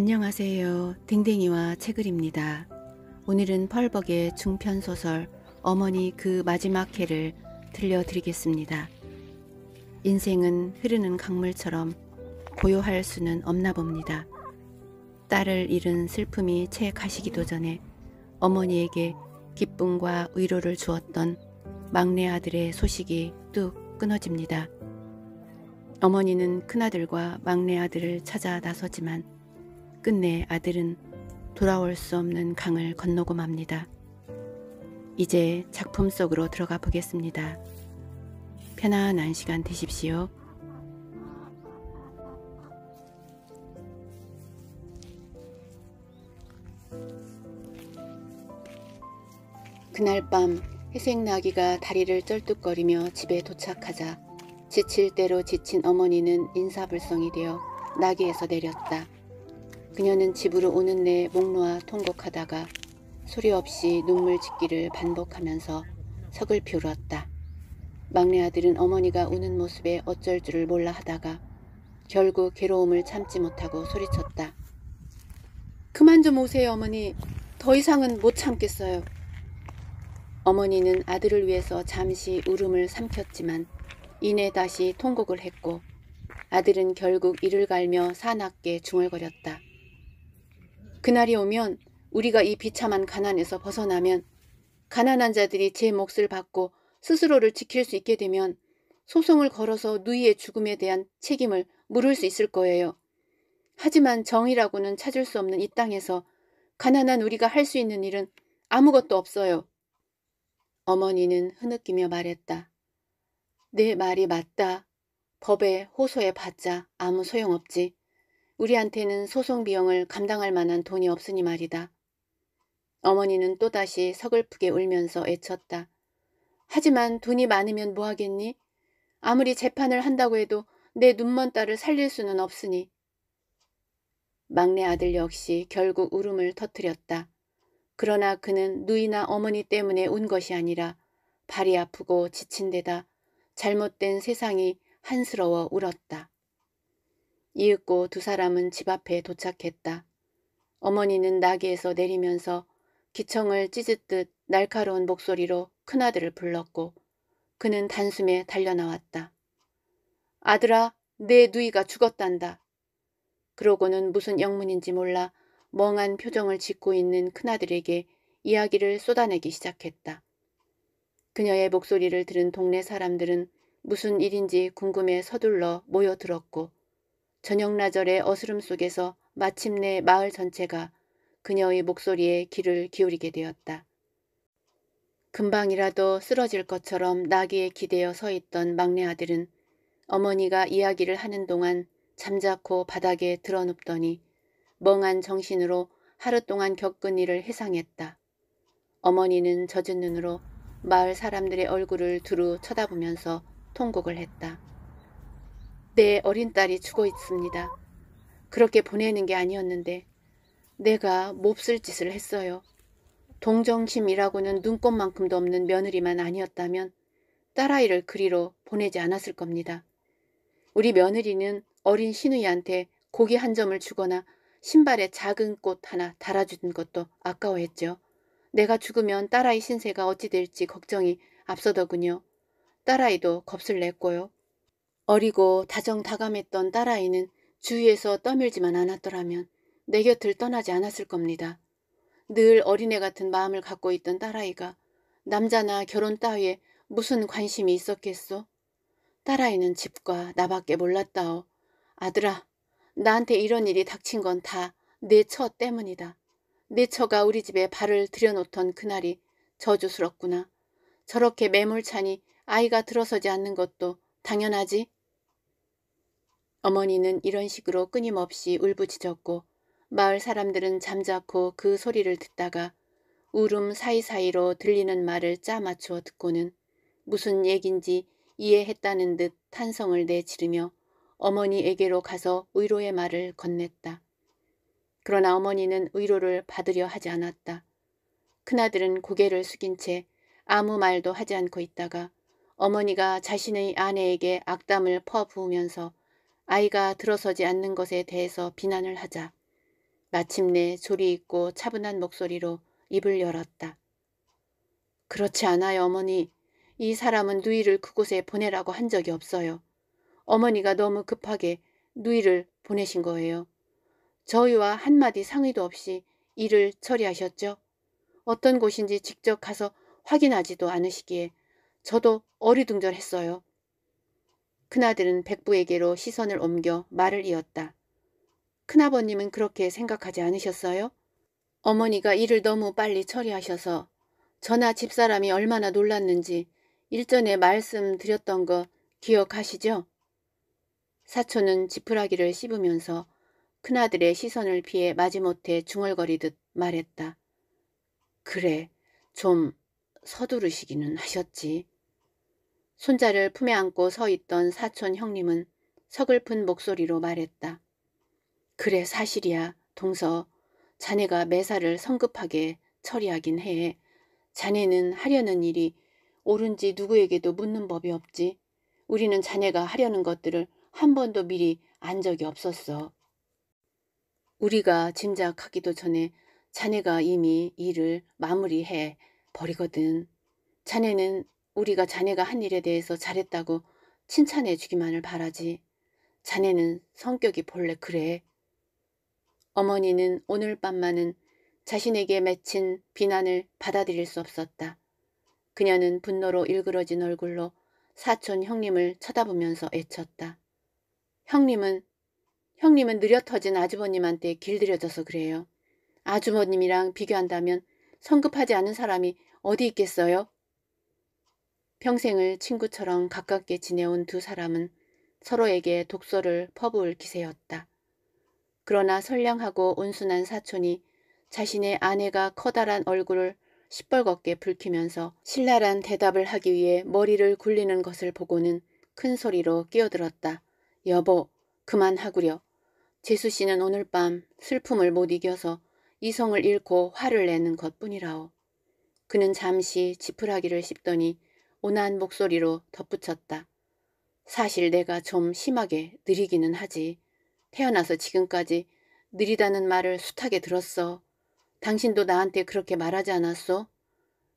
안녕하세요. 댕댕이와 채글입니다. 오늘은 펄벅의 중편소설 어머니 그 마지막 해를 들려드리겠습니다. 인생은 흐르는 강물처럼 고요할 수는 없나 봅니다. 딸을 잃은 슬픔이 채 가시기도 전에 어머니에게 기쁨과 위로를 주었던 막내 아들의 소식이 뚝 끊어집니다. 어머니는 큰아들과 막내 아들을 찾아 나서지만 끝내 아들은 돌아올 수 없는 강을 건너고 맙니다. 이제 작품 속으로 들어가 보겠습니다. 편안한 시간 되십시오. 그날 밤희생 나귀가 다리를 쩔뚝거리며 집에 도착하자 지칠 대로 지친 어머니는 인사불성이 되어 나귀에서 내렸다. 그녀는 집으로 오는 내 목 놓아 통곡하다가 소리 없이 눈물 짓기를 반복하면서 석을 피 울었다. 막내 아들은 어머니가 우는 모습에 어쩔 줄을 몰라 하다가 결국 괴로움을 참지 못하고 소리쳤다. 그만 좀 오세요 어머니. 더 이상은 못 참겠어요. 어머니는 아들을 위해서 잠시 울음을 삼켰지만 이내 다시 통곡을 했고 아들은 결국 이를 갈며 사납게 중얼거렸다. 그날이 오면 우리가 이 비참한 가난에서 벗어나면 가난한 자들이 제 몫을 받고 스스로를 지킬 수 있게 되면 소송을 걸어서 누이의 죽음에 대한 책임을 물을 수 있을 거예요. 하지만 정의라고는 찾을 수 없는 이 땅에서 가난한 우리가 할 수 있는 일은 아무것도 없어요. 어머니는 흐느끼며 말했다. 내 말이 맞다. 법에 호소해 봤자 아무 소용없지. 우리한테는 소송 비용을 감당할 만한 돈이 없으니 말이다. 어머니는 또다시 서글프게 울면서 애쳤다. 하지만 돈이 많으면 뭐하겠니? 아무리 재판을 한다고 해도 내 눈먼 딸을 살릴 수는 없으니. 막내 아들 역시 결국 울음을 터뜨렸다. 그러나 그는 누이나 어머니 때문에 운 것이 아니라 발이 아프고 지친 데다 잘못된 세상이 한스러워 울었다. 이윽고 두 사람은 집 앞에 도착했다. 어머니는 나귀에서 내리면서 기청을 찢을듯 날카로운 목소리로 큰아들을 불렀고 그는 단숨에 달려나왔다. 아들아 내 누이가 죽었단다. 그러고는 무슨 영문인지 몰라 멍한 표정을 짓고 있는 큰아들에게 이야기를 쏟아내기 시작했다. 그녀의 목소리를 들은 동네 사람들은 무슨 일인지 궁금해 서둘러 모여들었고 저녁나절의 어스름 속에서 마침내 마을 전체가 그녀의 목소리에 귀를 기울이게 되었다. 금방이라도 쓰러질 것처럼 나귀에 기대어 서 있던 막내 아들은 어머니가 이야기를 하는 동안 잠자코 바닥에 드러눕더니 멍한 정신으로 하루 동안 겪은 일을 회상했다. 어머니는 젖은 눈으로 마을 사람들의 얼굴을 두루 쳐다보면서 통곡을 했다. 내 어린 딸이 죽어 있습니다. 그렇게 보내는 게 아니었는데 내가 몹쓸 짓을 했어요. 동정심이라고는 눈꽃만큼도 없는 며느리만 아니었다면 딸아이를 그리로 보내지 않았을 겁니다. 우리 며느리는 어린 신우이한테 고기 한 점을 주거나 신발에 작은 꽃 하나 달아준 것도 아까워했죠. 내가 죽으면 딸아이 신세가 어찌 될지 걱정이 앞서더군요. 딸아이도 겁을 냈고요. 어리고 다정다감했던 딸아이는 주위에서 떠밀지만 않았더라면 내 곁을 떠나지 않았을 겁니다. 늘 어린애 같은 마음을 갖고 있던 딸아이가 남자나 결혼 따위에 무슨 관심이 있었겠소? 딸아이는 집과 나밖에 몰랐다오. 아들아, 나한테 이런 일이 닥친 건 다 내 처 때문이다. 내 처가 우리 집에 발을 들여놓던 그날이 저주스럽구나. 저렇게 매몰차니 아이가 들어서지 않는 것도 당연하지? 어머니는 이런 식으로 끊임없이 울부짖었고 마을 사람들은 잠자코 그 소리를 듣다가 울음 사이사이로 들리는 말을 짜 맞추어 듣고는 무슨 얘긴지 이해했다는 듯 탄성을 내지르며 어머니에게로 가서 의로의 말을 건넸다. 그러나 어머니는 의로를 받으려 하지 않았다. 큰아들은 고개를 숙인 채 아무 말도 하지 않고 있다가 어머니가 자신의 아내에게 악담을 퍼부으면서 아이가 들어서지 않는 것에 대해서 비난을 하자 마침내 조리 있고 차분한 목소리로 입을 열었다. 그렇지 않아요 어머니. 이 사람은 누이를 그곳에 보내라고 한 적이 없어요. 어머니가 너무 급하게 누이를 보내신 거예요. 저희와 한마디 상의도 없이 일을 처리하셨죠? 어떤 곳인지 직접 가서 확인하지도 않으시기에 저도 어리둥절했어요. 큰아들은 백부에게로 시선을 옮겨 말을 이었다. 큰아버님은 그렇게 생각하지 않으셨어요? 어머니가 일을 너무 빨리 처리하셔서 저나 집사람이 얼마나 놀랐는지 일전에 말씀드렸던 거 기억하시죠? 사촌은 지푸라기를 씹으면서 큰아들의 시선을 피해 마지못해 중얼거리듯 말했다. 그래, 좀 서두르시기는 하셨지. 손자를 품에 안고 서 있던 사촌 형님은 서글픈 목소리로 말했다. 그래 사실이야 동서 자네가 매사를 성급하게 처리하긴 해. 자네는 하려는 일이 옳은지 누구에게도 묻는 법이 없지. 우리는 자네가 하려는 것들을 한 번도 미리 안 적이 없었어. 우리가 짐작하기도 전에 자네가 이미 일을 마무리해 버리거든. 자네는 우리가 자네가 한 일에 대해서 잘했다고 칭찬해 주기만을 바라지. 자네는 성격이 본래 그래. 어머니는 오늘 밤만은 자신에게 맺힌 비난을 받아들일 수 없었다. 그녀는 분노로 일그러진 얼굴로 사촌 형님을 쳐다보면서 애쳤다. 형님은 형님은 느려터진 아주버님한테 길들여져서 그래요. 아주버님이랑 비교한다면 성급하지 않은 사람이 어디 있겠어요? 평생을 친구처럼 가깝게 지내온 두 사람은 서로에게 독서를 퍼부을 기세였다. 그러나 선량하고 온순한 사촌이 자신의 아내가 커다란 얼굴을 시뻘겋게 붉히면서 신랄한 대답을 하기 위해 머리를 굴리는 것을 보고는 큰 소리로 끼어들었다. 여보, 그만하구려. 재수 씨는 오늘 밤 슬픔을 못 이겨서 이성을 잃고 화를 내는 것뿐이라오. 그는 잠시 지푸라기를 씹더니 온화한 목소리로 덧붙였다. 사실 내가 좀 심하게 느리기는 하지. 태어나서 지금까지 느리다는 말을 숱하게 들었어. 당신도 나한테 그렇게 말하지 않았어?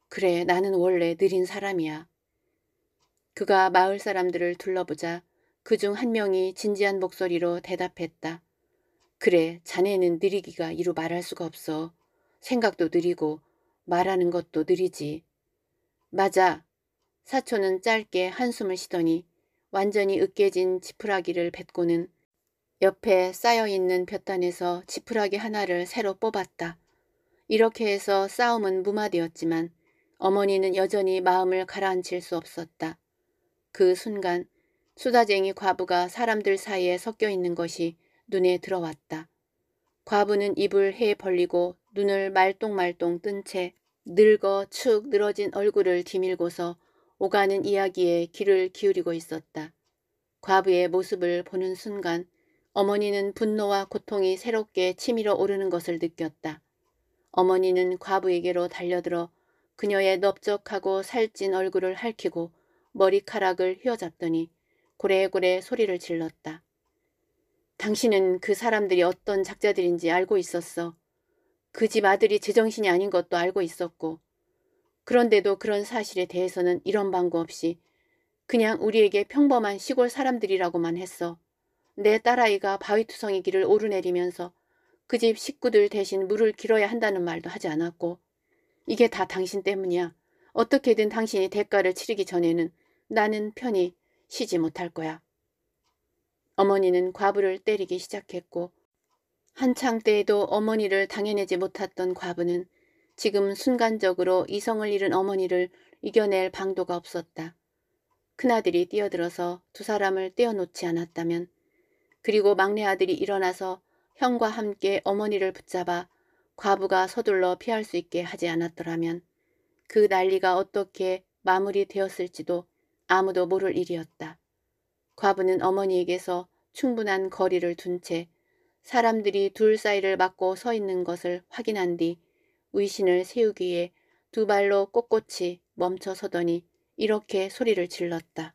그래 나는 원래 느린 사람이야. 그가 마을 사람들을 둘러보자 그 중 한 명이 진지한 목소리로 대답했다. 그래 자네는 느리기가 이루 말할 수가 없어. 생각도 느리고 말하는 것도 느리지. 맞아 사촌은 짧게 한숨을 쉬더니 완전히 으깨진 지푸라기를 뱉고는 옆에 쌓여있는 볕단에서 지푸라기 하나를 새로 뽑았다. 이렇게 해서 싸움은 무마되었지만 어머니는 여전히 마음을 가라앉힐 수 없었다. 그 순간 수다쟁이 과부가 사람들 사이에 섞여 있는 것이 눈에 들어왔다. 과부는 입을 해 벌리고 눈을 말똥말똥 뜬 채 늙어 축 늘어진 얼굴을 디밀고서 오가는 이야기에 귀를 기울이고 있었다. 과부의 모습을 보는 순간 어머니는 분노와 고통이 새롭게 치밀어 오르는 것을 느꼈다. 어머니는 과부에게로 달려들어 그녀의 넓적하고 살찐 얼굴을 핥히고 머리카락을 휘어잡더니 고래고래 소리를 질렀다. 당신은 그 사람들이 어떤 작자들인지 알고 있었어. 그 집 아들이 제정신이 아닌 것도 알고 있었고 그런데도 그런 사실에 대해서는 이런 방구 없이 그냥 우리에게 평범한 시골 사람들이라고만 했어. 내 딸아이가 바위투성이 길을 오르내리면서 그 집 식구들 대신 물을 길어야 한다는 말도 하지 않았고 이게 다 당신 때문이야. 어떻게든 당신이 대가를 치르기 전에는 나는 편히 쉬지 못할 거야. 어머니는 과부를 때리기 시작했고 한창 때에도 어머니를 당해내지 못했던 과부는 지금 순간적으로 이성을 잃은 어머니를 이겨낼 방도가 없었다. 큰아들이 뛰어들어서 두 사람을 떼어놓지 않았다면 그리고 막내 아들이 일어나서 형과 함께 어머니를 붙잡아 과부가 서둘러 피할 수 있게 하지 않았더라면 그 난리가 어떻게 마무리되었을지도 아무도 모를 일이었다. 과부는 어머니에게서 충분한 거리를 둔 채 사람들이 둘 사이를 막고 서 있는 것을 확인한 뒤 의신을 세우기 에두 발로 꼿꼿이 멈춰 서더니 이렇게 소리를 질렀다.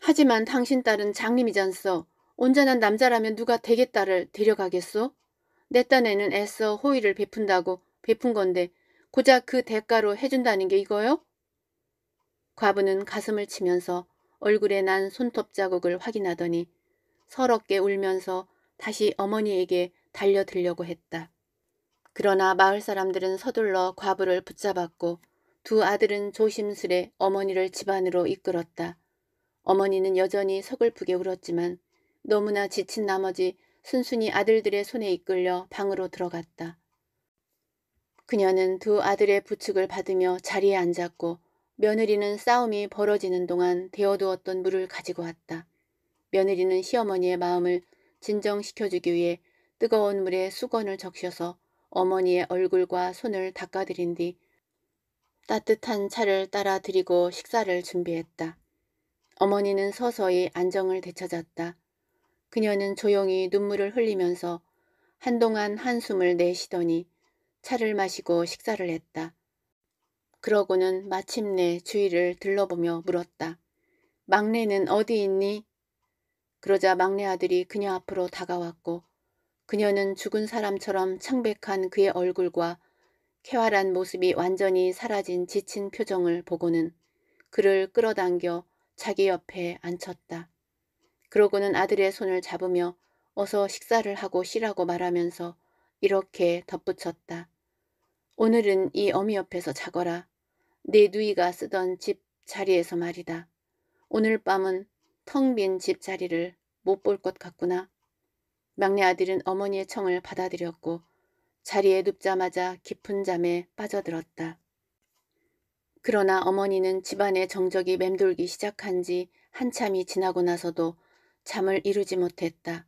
하지만 당신 딸은 장님이잖소. 온전한 남자라면 누가 대개 딸을 데려가겠소? 내 딴에는 애써 호의를 베푼다고 베푼 건데 고작 그 대가로 해준다는 게 이거요? 과부는 가슴을 치면서 얼굴에 난 손톱 자국을 확인하더니 서럽게 울면서 다시 어머니에게 달려들려고 했다. 그러나 마을 사람들은 서둘러 과부를 붙잡았고 두 아들은 조심스레 어머니를 집안으로 이끌었다. 어머니는 여전히 서글프게 울었지만 너무나 지친 나머지 순순히 아들들의 손에 이끌려 방으로 들어갔다. 그녀는 두 아들의 부축을 받으며 자리에 앉았고 며느리는 싸움이 벌어지는 동안 데워두었던 물을 가지고 왔다. 며느리는 시어머니의 마음을 진정시켜주기 위해 뜨거운 물에 수건을 적셔서 어머니의 얼굴과 손을 닦아드린 뒤 따뜻한 차를 따라 드리고 식사를 준비했다. 어머니는 서서히 안정을 되찾았다. 그녀는 조용히 눈물을 흘리면서 한동안 한숨을 내쉬더니 차를 마시고 식사를 했다. 그러고는 마침내 주위를 들러보며 물었다. 막내는 어디 있니? 그러자 막내 아들이 그녀 앞으로 다가왔고 그녀는 죽은 사람처럼 창백한 그의 얼굴과 쾌활한 모습이 완전히 사라진 지친 표정을 보고는 그를 끌어당겨 자기 옆에 앉혔다. 그러고는 아들의 손을 잡으며 어서 식사를 하고 쉬라고 말하면서 이렇게 덧붙였다. 오늘은 이 어미 옆에서 자거라. 네 누이가 쓰던 집 자리에서 말이다. 오늘 밤은 텅 빈 집 자리를 못 볼 것 같구나. 막내 아들은 어머니의 청을 받아들였고 자리에 눕자마자 깊은 잠에 빠져들었다. 그러나 어머니는 집안의 정적이 맴돌기 시작한 지 한참이 지나고 나서도 잠을 이루지 못했다.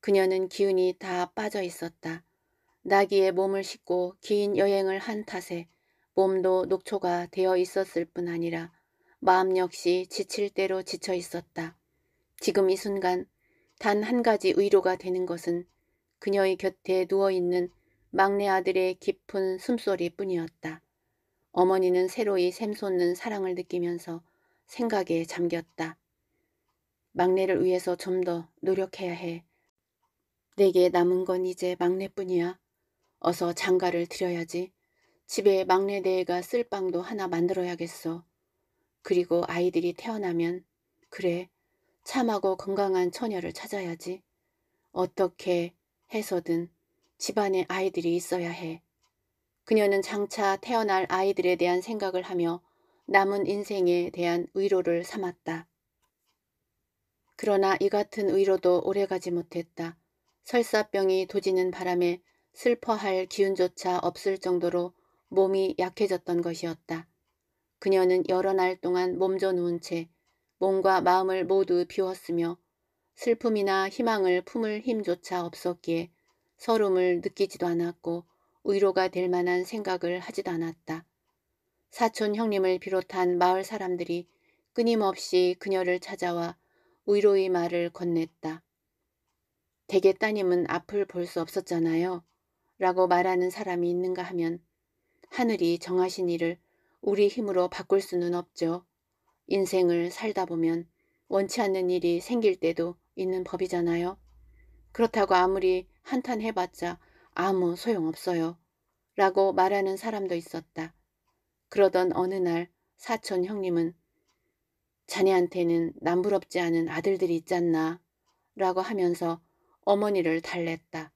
그녀는 기운이 다 빠져 있었다. 나귀에 몸을 싣고긴 여행을 한 탓에 몸도 녹초가 되어 있었을 뿐 아니라 마음 역시 지칠 대로 지쳐 있었다. 지금 이 순간 단한 가지 위로가 되는 것은 그녀의 곁에 누워있는 막내 아들의 깊은 숨소리뿐이었다. 어머니는 새로이 샘솟는 사랑을 느끼면서 생각에 잠겼다. 막내를 위해서 좀 더 노력해야 해. 내게 남은 건 이제 막내뿐이야. 어서 장가를 들려야지 집에 막내 내가 쓸 빵도 하나 만들어야겠어. 그리고 아이들이 태어나면 그래 참하고 건강한 처녀를 찾아야지. 어떻게 해서든 집안에 아이들이 있어야 해. 그녀는 장차 태어날 아이들에 대한 생각을 하며 남은 인생에 대한 위로를 삼았다. 그러나 이 같은 위로도 오래가지 못했다. 설사병이 도지는 바람에 슬퍼할 기운조차 없을 정도로 몸이 약해졌던 것이었다. 그녀는 여러 날 동안 몸져 누운 채 몸과 마음을 모두 비웠으며 슬픔이나 희망을 품을 힘조차 없었기에 서름을 느끼지도 않았고 위로가 될 만한 생각을 하지도 않았다. 사촌 형님을 비롯한 마을 사람들이 끊임없이 그녀를 찾아와 위로의 말을 건넸다. 대개 따님은 앞을 볼 수 없었잖아요. 라고 말하는 사람이 있는가 하면 하늘이 정하신 일을 우리 힘으로 바꿀 수는 없죠. 인생을 살다 보면 원치 않는 일이 생길 때도 있는 법이잖아요. 그렇다고 아무리 한탄해봤자 아무 소용없어요. 라고 말하는 사람도 있었다. 그러던 어느 날 사촌 형님은 자네한테는 남부럽지 않은 아들들이 있잖나 라고 하면서 어머니를 달랬다.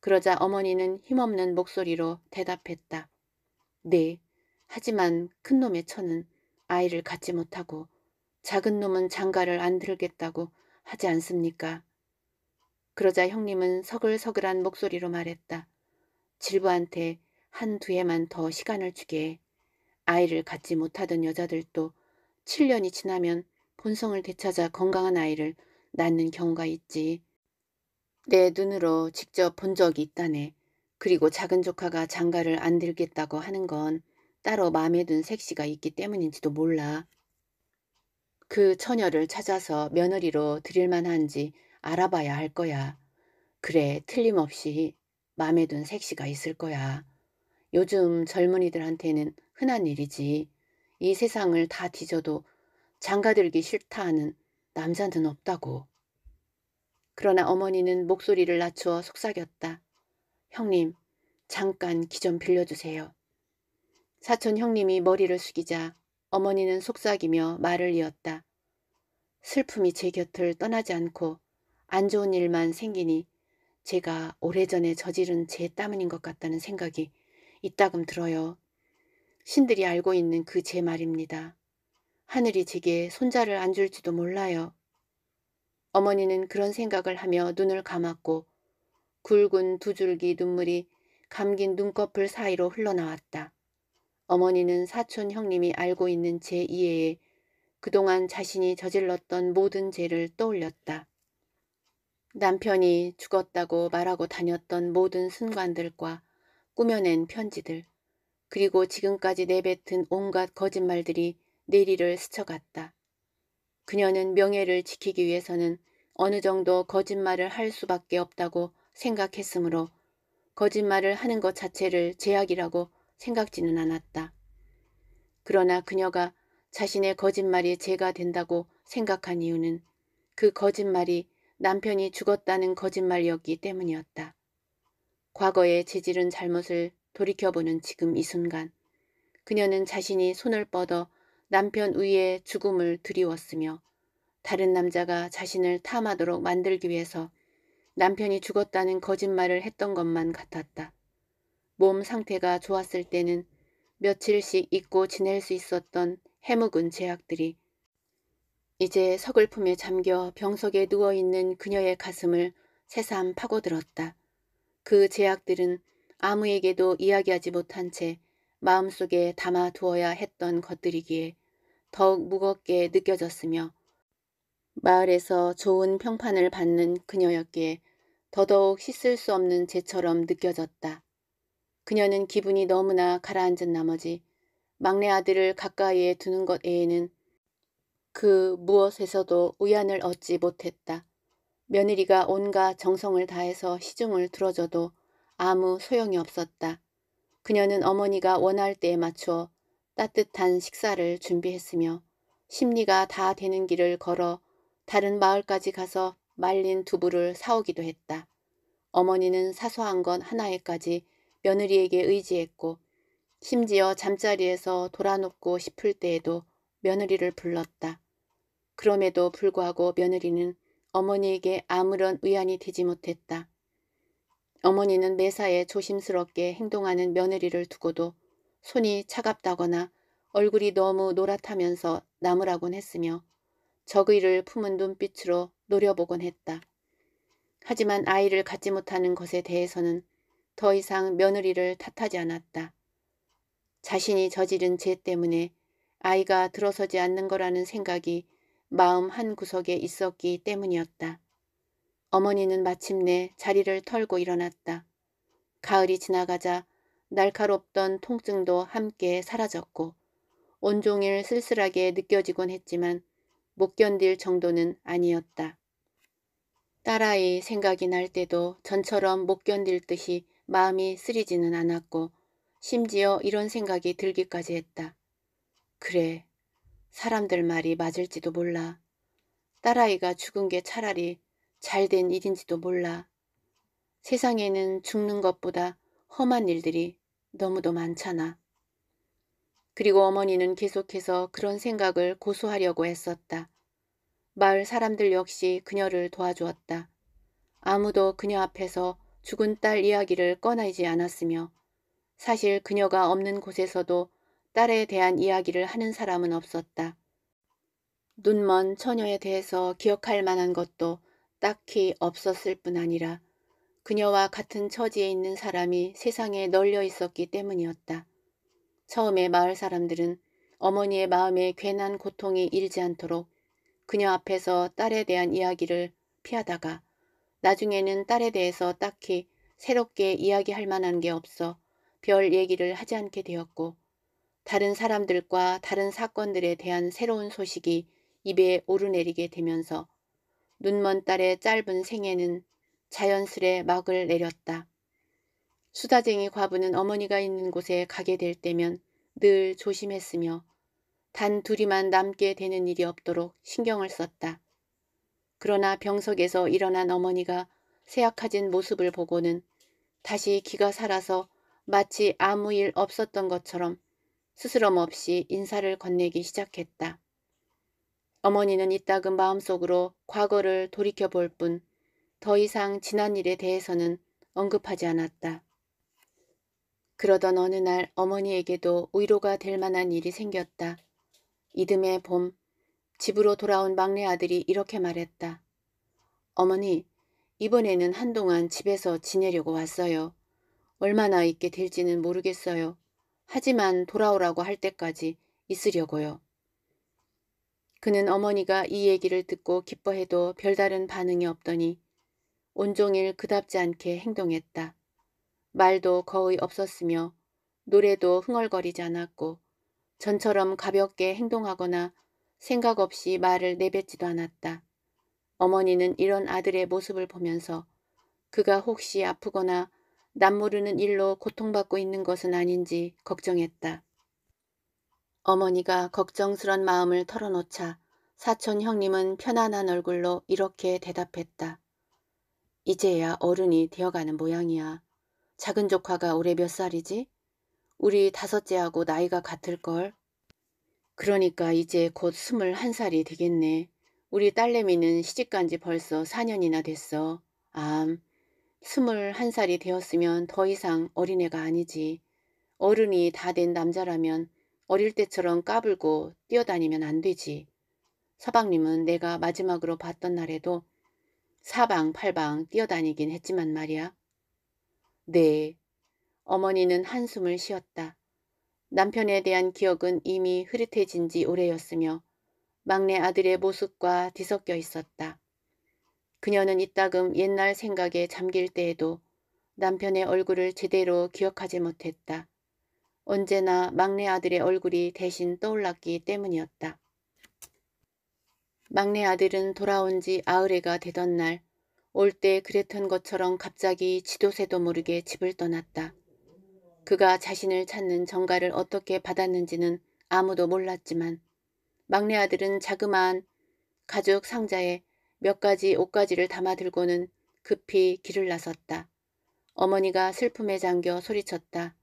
그러자 어머니는 힘없는 목소리로 대답했다. 네, 하지만 큰놈의 천은 아이를 갖지 못하고 작은 놈은 장가를 안 들겠다고 하지 않습니까? 그러자 형님은 서글서글한 목소리로 말했다. 질부한테 한두 해만 더 시간을 주게 아이를 갖지 못하던 여자들도 7년이 지나면 본성을 되찾아 건강한 아이를 낳는 경우가 있지. 내 눈으로 직접 본 적이 있다네. 그리고 작은 조카가 장가를 안 들겠다고 하는 건 따로 마음에 든 색시가 있기 때문인지도 몰라. 그 처녀를 찾아서 며느리로 드릴만한지 알아봐야 할 거야. 그래 틀림없이 마음에 든 색시가 있을 거야. 요즘 젊은이들한테는 흔한 일이지. 이 세상을 다 뒤져도 장가들기 싫다 하는 남자는 없다고. 그러나 어머니는 목소리를 낮추어 속삭였다. 형님, 잠깐 기 좀 빌려주세요. 사촌 형님이 머리를 숙이자 어머니는 속삭이며 말을 이었다. 슬픔이 제 곁을 떠나지 않고 안 좋은 일만 생기니 제가 오래전에 저지른 제 따문인 것 같다는 생각이 이따금 들어요. 신들이 알고 있는 그 제 말입니다. 하늘이 제게 손자를 안 줄지도 몰라요. 어머니는 그런 생각을 하며 눈을 감았고 굵은 두 줄기 눈물이 감긴 눈꺼풀 사이로 흘러나왔다. 어머니는 사촌 형님이 알고 있는 제이해에 그동안 자신이 저질렀던 모든 죄를 떠올렸다. 남편이 죽었다고 말하고 다녔던 모든 순간들과 꾸며낸 편지들 그리고 지금까지 내뱉은 온갖 거짓말들이 내리를 스쳐갔다. 그녀는 명예를 지키기 위해서는 어느 정도 거짓말을 할 수밖에 없다고 생각했으므로 거짓말을 하는 것 자체를 제약이라고 생각지는 않았다. 그러나 그녀가 자신의 거짓말이 죄가 된다고 생각한 이유는 그 거짓말이 남편이 죽었다는 거짓말이었기 때문이었다. 과거의 재질은 잘못을 돌이켜보는 지금 이 순간 그녀는 자신이 손을 뻗어 남편 위에 죽음을 드리웠으며 다른 남자가 자신을 탐하도록 만들기 위해서 남편이 죽었다는 거짓말을 했던 것만 같았다. 몸 상태가 좋았을 때는 며칠씩 잊고 지낼 수 있었던 해묵은 제약들이 이제 서글픔에 잠겨 병석에 누워있는 그녀의 가슴을 새삼 파고들었다. 그 제약들은 아무에게도 이야기하지 못한 채 마음속에 담아두어야 했던 것들이기에 더욱 무겁게 느껴졌으며 마을에서 좋은 평판을 받는 그녀였기에 더더욱 씻을 수 없는 죄처럼 느껴졌다. 그녀는 기분이 너무나 가라앉은 나머지 막내 아들을 가까이에 두는 것 외에는 그 무엇에서도 우연을 얻지 못했다. 며느리가 온갖 정성을 다해서 시중을 들어줘도 아무 소용이 없었다. 그녀는 어머니가 원할 때에 맞추어 따뜻한 식사를 준비했으며 심리가 다 되는 길을 걸어 다른 마을까지 가서 말린 두부를 사오기도 했다. 어머니는 사소한 건 하나에까지 며느리에게 의지했고 심지어 잠자리에서 돌아눕고 싶을 때에도 며느리를 불렀다. 그럼에도 불구하고 며느리는 어머니에게 아무런 위안이 되지 못했다. 어머니는 매사에 조심스럽게 행동하는 며느리를 두고도 손이 차갑다거나 얼굴이 너무 노랗다면서 나무라곤 했으며 적의를 품은 눈빛으로 노려보곤 했다. 하지만 아이를 갖지 못하는 것에 대해서는 더 이상 며느리를 탓하지 않았다. 자신이 저지른 죄 때문에 아이가 들어서지 않는 거라는 생각이 마음 한구석에 있었기 때문이었다. 어머니는 마침내 자리를 털고 일어났다. 가을이 지나가자 날카롭던 통증도 함께 사라졌고 온종일 쓸쓸하게 느껴지곤 했지만 못 견딜 정도는 아니었다. 딸아이 생각이 날 때도 전처럼 못 견딜 듯이 마음이 쓰리지는 않았고 심지어 이런 생각이 들기까지 했다. 그래, 사람들 말이 맞을지도 몰라. 딸아이가 죽은 게 차라리 잘 된 일인지도 몰라. 세상에는 죽는 것보다 험한 일들이 너무도 많잖아. 그리고 어머니는 계속해서 그런 생각을 고수하려고 애썼다 마을 사람들 역시 그녀를 도와주었다. 아무도 그녀 앞에서 죽은 딸 이야기를 꺼내지 않았으며 사실 그녀가 없는 곳에서도 딸에 대한 이야기를 하는 사람은 없었다. 눈먼 처녀에 대해서 기억할 만한 것도 딱히 없었을 뿐 아니라 그녀와 같은 처지에 있는 사람이 세상에 널려 있었기 때문이었다. 처음에 마을 사람들은 어머니의 마음에 괜한 고통이 일지 않도록 그녀 앞에서 딸에 대한 이야기를 피하다가 나중에는 딸에 대해서 딱히 새롭게 이야기할 만한 게 없어 별 얘기를 하지 않게 되었고 다른 사람들과 다른 사건들에 대한 새로운 소식이 입에 오르내리게 되면서 눈먼 딸의 짧은 생애는 자연스레 막을 내렸다. 수다쟁이 과부는 어머니가 있는 곳에 가게 될 때면 늘 조심했으며 단 둘이만 남게 되는 일이 없도록 신경을 썼다. 그러나 병석에서 일어난 어머니가 쇠약해진 모습을 보고는 다시 기가 살아서 마치 아무 일 없었던 것처럼 스스럼 없이 인사를 건네기 시작했다. 어머니는 이따금 마음속으로 과거를 돌이켜볼 뿐 더 이상 지난 일에 대해서는 언급하지 않았다. 그러던 어느 날 어머니에게도 위로가 될 만한 일이 생겼다. 이듬해 봄 집으로 돌아온 막내 아들이 이렇게 말했다. 어머니, 이번에는 한동안 집에서 지내려고 왔어요. 얼마나 있게 될지는 모르겠어요. 하지만 돌아오라고 할 때까지 있으려고요. 그는 어머니가 이 얘기를 듣고 기뻐해도 별다른 반응이 없더니 온종일 그답지 않게 행동했다. 말도 거의 없었으며 노래도 흥얼거리지 않았고 전처럼 가볍게 행동하거나 생각 없이 말을 내뱉지도 않았다. 어머니는 이런 아들의 모습을 보면서 그가 혹시 아프거나 남모르는 일로 고통받고 있는 것은 아닌지 걱정했다. 어머니가 걱정스런 마음을 털어놓자 사촌 형님은 편안한 얼굴로 이렇게 대답했다. 이제야 어른이 되어가는 모양이야. 작은 조카가 올해 몇 살이지? 우리 다섯째하고 나이가 같을걸? 그러니까 이제 곧 스물한 살이 되겠네. 우리 딸내미는 시집간 지 벌써 4년이나 됐어. 암, 스물한 살이 되었으면 더 이상 어린애가 아니지. 어른이 다 된 남자라면 어릴 때처럼 까불고 뛰어다니면 안 되지. 서방님은 내가 마지막으로 봤던 날에도 사방팔방 뛰어다니긴 했지만 말이야. 네. 어머니는 한숨을 쉬었다. 남편에 대한 기억은 이미 흐릿해진 지 오래였으며 막내 아들의 모습과 뒤섞여 있었다. 그녀는 이따금 옛날 생각에 잠길 때에도 남편의 얼굴을 제대로 기억하지 못했다. 언제나 막내 아들의 얼굴이 대신 떠올랐기 때문이었다. 막내 아들은 돌아온 지 아흘해가 되던 날 올 때 그랬던 것처럼 갑자기 지도새도 모르게 집을 떠났다. 그가 자신을 찾는 정가를 어떻게 받았는지는 아무도 몰랐지만 막내 아들은 자그마한 가죽 상자에 몇 가지 옷가지를 담아들고는 급히 길을 나섰다. 어머니가 슬픔에 잠겨 소리쳤다.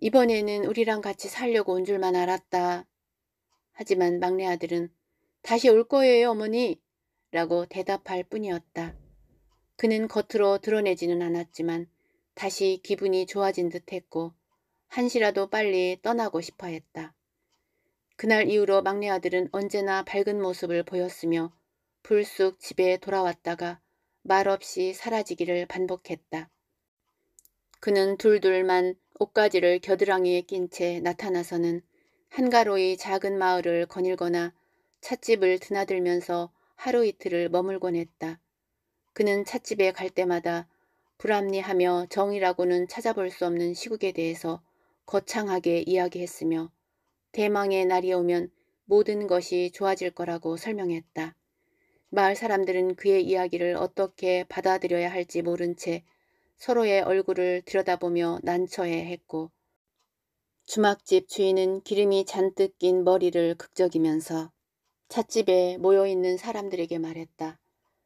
이번에는 우리랑 같이 살려고 온 줄만 알았다. 하지만 막내 아들은 다시 올 거예요 어머니 라고 대답할 뿐이었다. 그는 겉으로 드러내지는 않았지만 다시 기분이 좋아진 듯 했고 한시라도 빨리 떠나고 싶어 했다. 그날 이후로 막내 아들은 언제나 밝은 모습을 보였으며 불쑥 집에 돌아왔다가 말없이 사라지기를 반복했다. 그는 둘둘만 옷가지를 겨드랑이에 낀 채 나타나서는 한가로이 작은 마을을 거닐거나 찻집을 드나들면서 하루 이틀을 머물곤 했다. 그는 찻집에 갈 때마다 불합리하며 정의라고는 찾아볼 수 없는 시국에 대해서 거창하게 이야기했으며 대망의 날이 오면 모든 것이 좋아질 거라고 설명했다. 마을 사람들은 그의 이야기를 어떻게 받아들여야 할지 모른 채 서로의 얼굴을 들여다보며 난처해 했고 주막집 주인은 기름이 잔뜩 낀 머리를 극적이면서 찻집에 모여있는 사람들에게 말했다.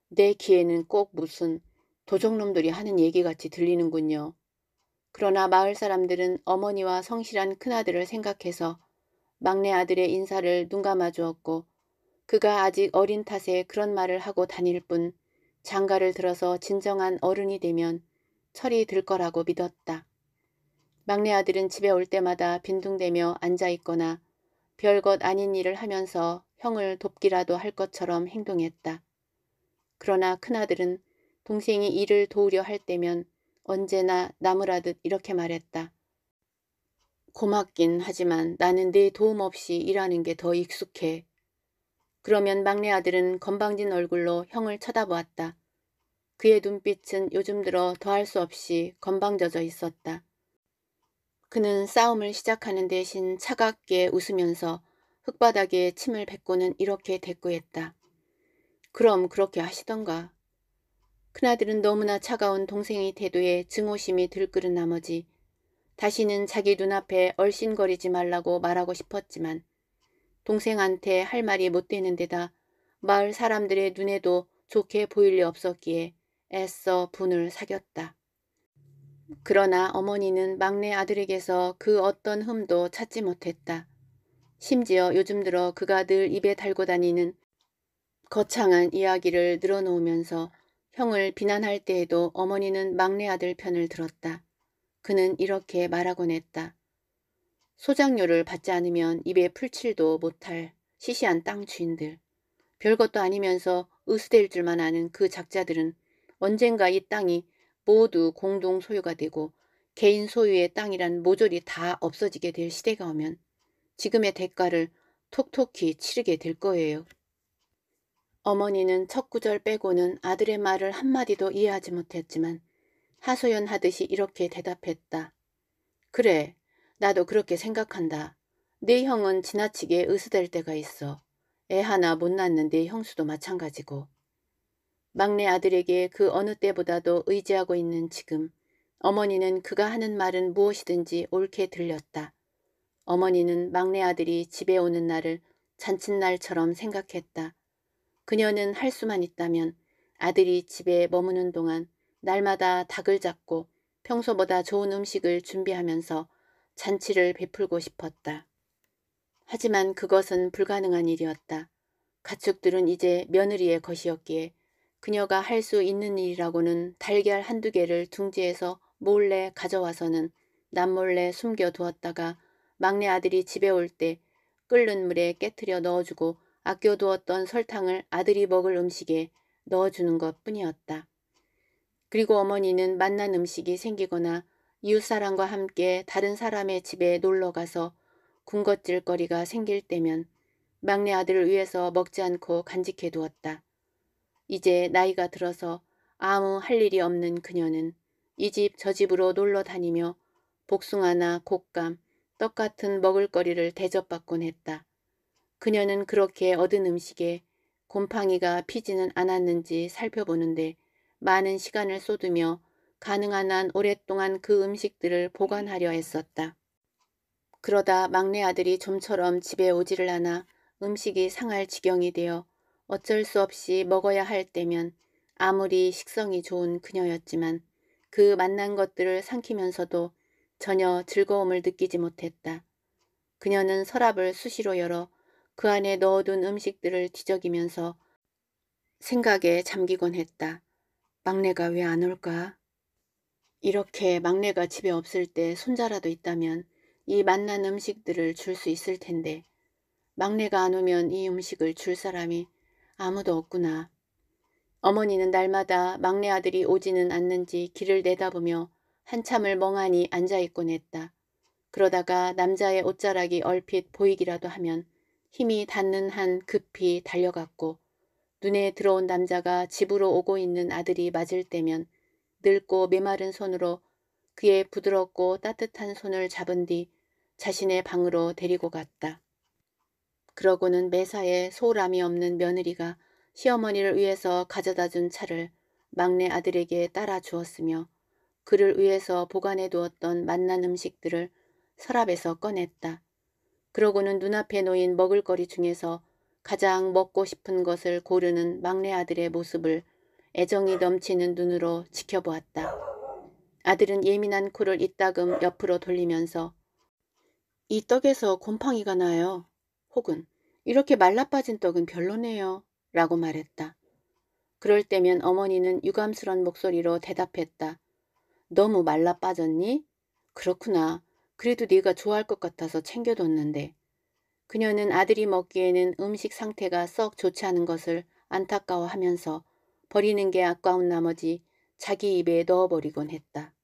내 귀에는 꼭 무슨 도적놈들이 하는 얘기같이 들리는군요. 그러나 마을 사람들은 어머니와 성실한 큰아들을 생각해서 막내 아들의 인사를 눈 감아 주었고 그가 아직 어린 탓에 그런 말을 하고 다닐 뿐 장가를 들어서 진정한 어른이 되면 철이 들 거라고 믿었다. 막내 아들은 집에 올 때마다 빈둥대며 앉아있거나 별 것 아닌 일을 하면서 형을 돕기라도 할 것처럼 행동했다. 그러나 큰아들은 동생이 일을 도우려 할 때면 언제나 나무라듯 이렇게 말했다. 고맙긴 하지만 나는 네 도움 없이 일하는 게 더 익숙해. 그러면 막내 아들은 건방진 얼굴로 형을 쳐다보았다. 그의 눈빛은 요즘 들어 더할 수 없이 건방져져 있었다. 그는 싸움을 시작하는 대신 차갑게 웃으면서 흙바닥에 침을 뱉고는 이렇게 대꾸했다. 그럼 그렇게 하시던가. 큰아들은 너무나 차가운 동생의 태도에 증오심이 들끓은 나머지 다시는 자기 눈앞에 얼씬거리지 말라고 말하고 싶었지만 동생한테 할 말이 못 되는 데다 마을 사람들의 눈에도 좋게 보일 리 없었기에 애써 분을 사겼다. 그러나 어머니는 막내 아들에게서 그 어떤 흠도 찾지 못했다. 심지어 요즘 들어 그가 늘 입에 달고 다니는 거창한 이야기를 늘어놓으면서 형을 비난할 때에도 어머니는 막내 아들 편을 들었다. 그는 이렇게 말하곤 했다. 소장료를 받지 않으면 입에 풀칠도 못할 시시한 땅 주인들. 별것도 아니면서 으스댈 줄만 아는 그 작자들은 언젠가 이 땅이 모두 공동 소유가 되고 개인 소유의 땅이란 모조리 다 없어지게 될 시대가 오면 지금의 대가를 톡톡히 치르게 될 거예요. 어머니는 첫 구절 빼고는 아들의 말을 한마디도 이해하지 못했지만 하소연하듯이 이렇게 대답했다. 그래, 나도 그렇게 생각한다. 네 형은 지나치게 으스댈 때가 있어. 애 하나 못 낳는 데 네 형수도 마찬가지고. 막내 아들에게 그 어느 때보다도 의지하고 있는 지금 어머니는 그가 하는 말은 무엇이든지 옳게 들렸다. 어머니는 막내 아들이 집에 오는 날을 잔칫날처럼 생각했다. 그녀는 할 수만 있다면 아들이 집에 머무는 동안 날마다 닭을 잡고 평소보다 좋은 음식을 준비하면서 잔치를 베풀고 싶었다. 하지만 그것은 불가능한 일이었다. 가축들은 이제 며느리의 것이었기에 그녀가 할 수 있는 일이라고는 달걀 한두 개를 둥지에서 몰래 가져와서는 남몰래 숨겨두었다가 막내 아들이 집에 올 때 끓는 물에 깨트려 넣어주고 아껴두었던 설탕을 아들이 먹을 음식에 넣어주는 것 뿐이었다. 그리고 어머니는 맛난 음식이 생기거나 이웃사람과 함께 다른 사람의 집에 놀러가서 군것질 거리가 생길 때면 막내 아들을 위해서 먹지 않고 간직해 두었다. 이제 나이가 들어서 아무 할 일이 없는 그녀는 이 집 저 집으로 놀러 다니며 복숭아나 곶감, 떡 같은 먹을거리를 대접받곤 했다. 그녀는 그렇게 얻은 음식에 곰팡이가 피지는 않았는지 살펴보는데 많은 시간을 쏟으며 가능한 한 오랫동안 그 음식들을 보관하려 했었다. 그러다 막내 아들이 좀처럼 집에 오지를 않아 음식이 상할 지경이 되어 어쩔 수 없이 먹어야 할 때면 아무리 식성이 좋은 그녀였지만 그 만난 것들을 삼키면서도 전혀 즐거움을 느끼지 못했다. 그녀는 서랍을 수시로 열어 그 안에 넣어둔 음식들을 뒤적이면서 생각에 잠기곤 했다. 막내가 왜 안 올까? 이렇게 막내가 집에 없을 때 손자라도 있다면 이 맛난 음식들을 줄 수 있을 텐데 막내가 안 오면 이 음식을 줄 사람이 아무도 없구나. 어머니는 날마다 막내 아들이 오지는 않는지 길을 내다보며 한참을 멍하니 앉아있곤 했다. 그러다가 남자의 옷자락이 얼핏 보이기라도 하면 힘이 닿는 한 급히 달려갔고 눈에 들어온 남자가 집으로 오고 있는 아들이 맞을 때면 늙고 메마른 손으로 그의 부드럽고 따뜻한 손을 잡은 뒤 자신의 방으로 데리고 갔다. 그러고는 매사에 소홀함이 없는 며느리가 시어머니를 위해서 가져다 준 차를 막내 아들에게 따라 주었으며 그를 위해서 보관해 두었던 맛난 음식들을 서랍에서 꺼냈다. 그러고는 눈앞에 놓인 먹을거리 중에서 가장 먹고 싶은 것을 고르는 막내 아들의 모습을 애정이 넘치는 눈으로 지켜보았다. 아들은 예민한 코를 이따금 옆으로 돌리면서 이 떡에서 곰팡이가 나요. 혹은 이렇게 말라빠진 떡은 별로네요. 라고 말했다. 그럴 때면 어머니는 유감스런 목소리로 대답했다. 너무 말라빠졌니? 그렇구나. 그래도 네가 좋아할 것 같아서 챙겨뒀는데 그녀는 아들이 먹기에는 음식 상태가 썩 좋지 않은 것을 안타까워하면서 버리는 게 아까운 나머지 자기 입에 넣어버리곤 했다.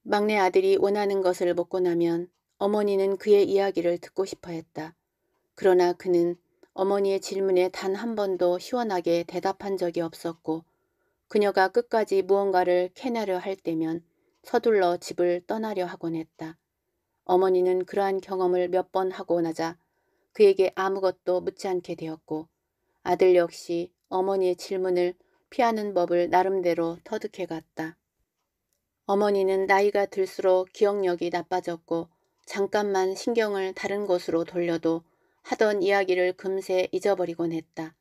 막내 아들이 원하는 것을 먹고 나면 어머니는 그의 이야기를 듣고 싶어 했다. 그러나 그는 어머니의 질문에 단 한 번도 시원하게 대답한 적이 없었고 그녀가 끝까지 무언가를 캐내려 할 때면 서둘러 집을 떠나려 하곤 했다. 어머니는 그러한 경험을 몇 번 하고 나자 그에게 아무것도 묻지 않게 되었고 아들 역시 어머니의 질문을 피하는 법을 나름대로 터득해 갔다. 어머니는 나이가 들수록 기억력이 나빠졌고 잠깐만 신경을 다른 곳으로 돌려도 하던 이야기를 금세 잊어버리곤 했다.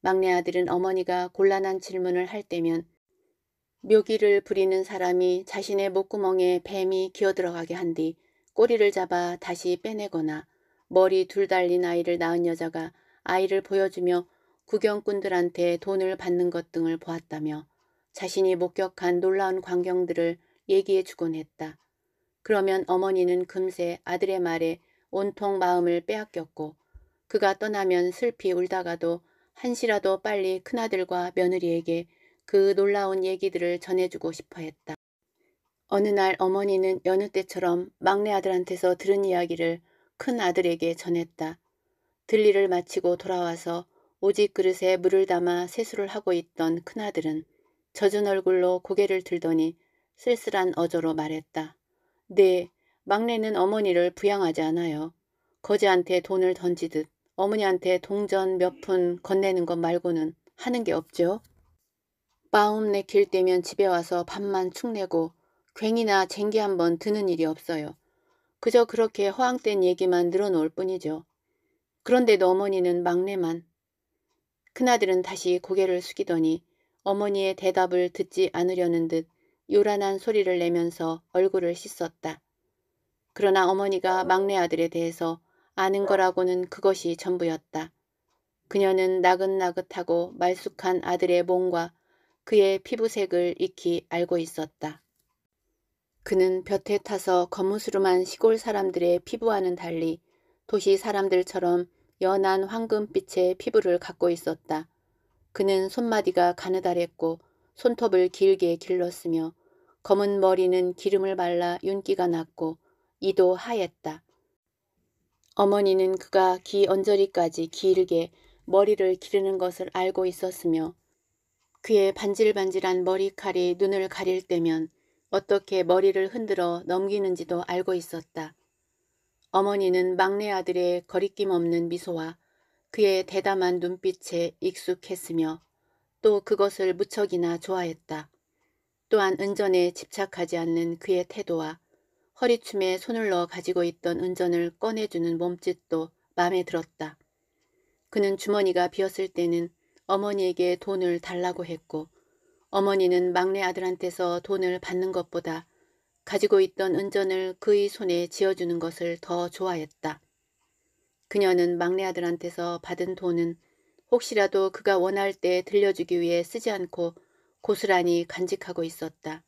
막내 아들은 어머니가 곤란한 질문을 할 때면 묘기를 부리는 사람이 자신의 목구멍에 뱀이 기어들어가게 한뒤 꼬리를 잡아 다시 빼내거나 머리 둘 달린 아이를 낳은 여자가 아이를 보여주며 구경꾼들한테 돈을 받는 것 등을 보았다며 자신이 목격한 놀라운 광경들을 얘기해 주곤 했다. 그러면 어머니는 금세 아들의 말에 온통 마음을 빼앗겼고 그가 떠나면 슬피 울다가도 한시라도 빨리 큰아들과 며느리에게 그 놀라운 얘기들을 전해주고 싶어 했다. 어느 날 어머니는 여느 때처럼 막내 아들한테서 들은 이야기를 큰 아들에게 전했다. 들리를 마치고 돌아와서 오직 그릇에 물을 담아 세수를 하고 있던 큰아들은 젖은 얼굴로 고개를 들더니 쓸쓸한 어조로 말했다. 네, 막내는 어머니를 부양하지 않아요. 거지한테 돈을 던지듯 어머니한테 동전 몇 푼 건네는 것 말고는 하는 게 없죠. 마음 내 길 때면 집에 와서 밥만 축내고 괭이나 쟁기 한 번 드는 일이 없어요. 그저 그렇게 허황된 얘기만 늘어놓을 뿐이죠. 그런데도 어머니는 막내만. 큰아들은 다시 고개를 숙이더니 어머니의 대답을 듣지 않으려는 듯 요란한 소리를 내면서 얼굴을 씻었다. 그러나 어머니가 막내 아들에 대해서 아는 거라고는 그것이 전부였다. 그녀는 나긋나긋하고 말쑥한 아들의 몸과 그의 피부색을 익히 알고 있었다. 그는 볕에 타서 거무스름한 시골 사람들의 피부와는 달리 도시 사람들처럼 연한 황금빛의 피부를 갖고 있었다. 그는 손마디가 가느다랬고 손톱을 길게 길렀으며 검은 머리는 기름을 발라 윤기가 났고 이도 하였다. 어머니는 그가 귀 언저리까지 길게 머리를 기르는 것을 알고 있었으며 그의 반질반질한 머리칼이 눈을 가릴 때면 어떻게 머리를 흔들어 넘기는지도 알고 있었다. 어머니는 막내 아들의 거리낌 없는 미소와 그의 대담한 눈빛에 익숙했으며 또 그것을 무척이나 좋아했다. 또한 은전에 집착하지 않는 그의 태도와 허리춤에 손을 넣어 가지고 있던 은전을 꺼내주는 몸짓도 마음에 들었다. 그는 주머니가 비었을 때는 어머니에게 돈을 달라고 했고 어머니는 막내 아들한테서 돈을 받는 것보다 가지고 있던 은전을 그의 손에 쥐어주는 것을 더 좋아했다. 그녀는 막내 아들한테서 받은 돈은 혹시라도 그가 원할 때 들려주기 위해 쓰지 않고 고스란히 간직하고 있었다.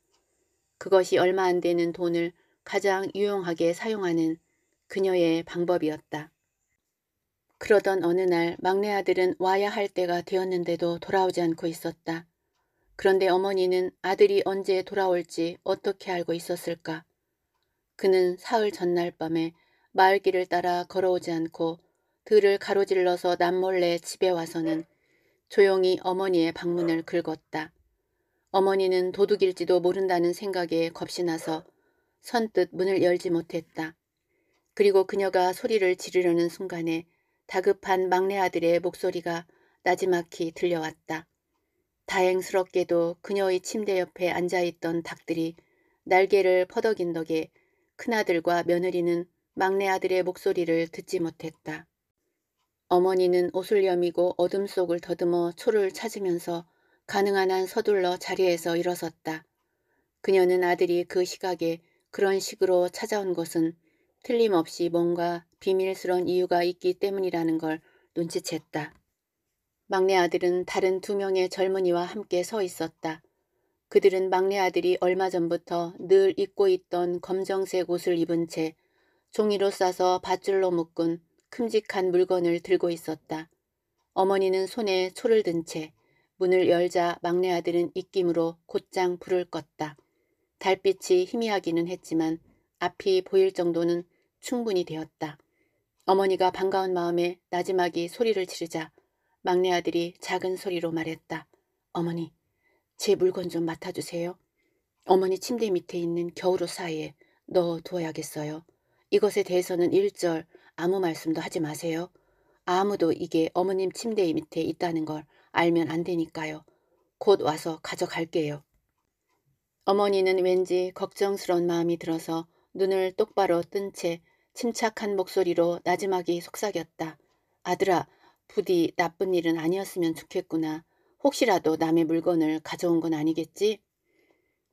그것이 얼마 안 되는 돈을 가장 유용하게 사용하는 그녀의 방법이었다. 그러던 어느 날 막내 아들은 와야 할 때가 되었는데도 돌아오지 않고 있었다. 그런데 어머니는 아들이 언제 돌아올지 어떻게 알고 있었을까? 그는 사흘 전날 밤에 마을길을 따라 걸어오지 않고 들을 가로질러서 남몰래 집에 와서는 조용히 어머니의 방문을 긁었다. 어머니는 도둑일지도 모른다는 생각에 겁이 나서 선뜻 문을 열지 못했다. 그리고 그녀가 소리를 지르려는 순간에 다급한 막내 아들의 목소리가 나지막히 들려왔다. 다행스럽게도 그녀의 침대 옆에 앉아있던 닭들이 날개를 퍼덕인 덕에 큰아들과 며느리는 막내 아들의 목소리를 듣지 못했다. 어머니는 옷을 여미고 어둠 속을 더듬어 초를 찾으면서 가능한 한 서둘러 자리에서 일어섰다. 그녀는 아들이 그 시각에 그런 식으로 찾아온 것은 틀림없이 뭔가 비밀스런 이유가 있기 때문이라는 걸 눈치챘다. 막내 아들은 다른 두 명의 젊은이와 함께 서 있었다. 그들은 막내 아들이 얼마 전부터 늘 입고 있던 검정색 옷을 입은 채 종이로 싸서 밧줄로 묶은 큼직한 물건을 들고 있었다. 어머니는 손에 초를 든 채 문을 열자 막내 아들은 입김으로 곧장 불을 껐다. 달빛이 희미하기는 했지만 앞이 보일 정도는 충분히 되었다. 어머니가 반가운 마음에 나지막이 소리를 지르자 막내 아들이 작은 소리로 말했다. 어머니, 제 물건 좀 맡아주세요. 어머니 침대 밑에 있는 겨울옷 사이에 넣어두어야겠어요. 이것에 대해서는 일절 아무 말씀도 하지 마세요. 아무도 이게 어머님 침대 밑에 있다는 걸 알면 안 되니까요. 곧 와서 가져갈게요. 어머니는 왠지 걱정스러운 마음이 들어서 눈을 똑바로 뜬 채 침착한 목소리로 나지막이 속삭였다. 아들아, 부디 나쁜 일은 아니었으면 좋겠구나. 혹시라도 남의 물건을 가져온 건 아니겠지?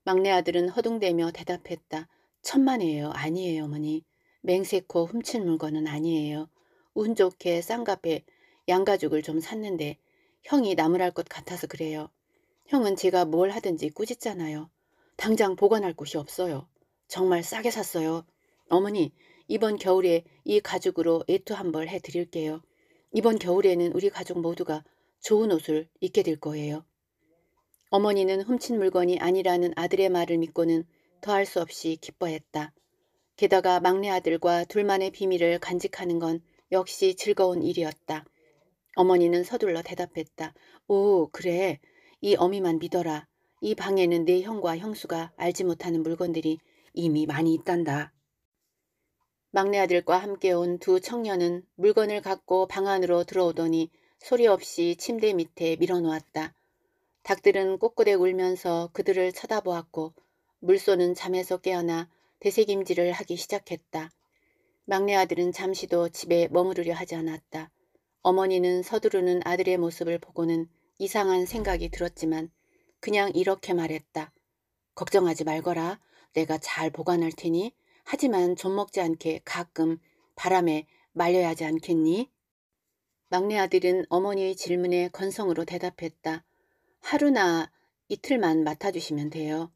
막내 아들은 허둥대며 대답했다. 천만에요 아니에요, 어머니. 맹세코 훔친 물건은 아니에요. 운 좋게 쌍갑에 양가죽을 좀 샀는데 형이 나무랄 것 같아서 그래요. 형은 제가 뭘 하든지 꾸짖잖아요. 당장 보관할 곳이 없어요. 정말 싸게 샀어요. 어머니, 이번 겨울에 이 가죽으로 애투 한벌 해드릴게요. 이번 겨울에는 우리 가족 모두가 좋은 옷을 입게 될 거예요. 어머니는 훔친 물건이 아니라는 아들의 말을 믿고는 더할 수 없이 기뻐했다. 게다가 막내 아들과 둘만의 비밀을 간직하는 건 역시 즐거운 일이었다. 어머니는 서둘러 대답했다. 오, 그래. 이 어미만 믿어라. 이 방에는 내 형과 형수가 알지 못하는 물건들이 이미 많이 있단다. 막내 아들과 함께 온 두 청년은 물건을 갖고 방 안으로 들어오더니 소리 없이 침대 밑에 밀어놓았다. 닭들은 꼬꼬대 울면서 그들을 쳐다보았고 물소는 잠에서 깨어나 대세김질을 하기 시작했다. 막내 아들은 잠시도 집에 머무르려 하지 않았다. 어머니는 서두르는 아들의 모습을 보고는 이상한 생각이 들었지만 그냥 이렇게 말했다. 걱정하지 말거라. 내가 잘 보관할 테니 하지만 좀먹지 않게 가끔 바람에 말려야 하지 않겠니? 막내 아들은 어머니의 질문에 건성으로 대답했다. 하루나 이틀만 맡아주시면 돼요.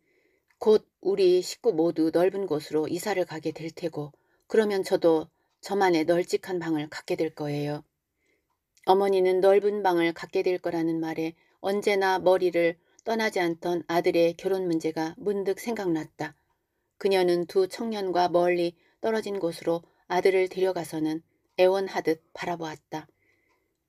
곧 우리 식구 모두 넓은 곳으로 이사를 가게 될 테고 그러면 저도 저만의 널찍한 방을 갖게 될 거예요. 어머니는 넓은 방을 갖게 될 거라는 말에 언제나 머리를 떠나지 않던 아들의 결혼 문제가 문득 생각났다. 그녀는 두 청년과 멀리 떨어진 곳으로 아들을 데려가서는 애원하듯 바라보았다.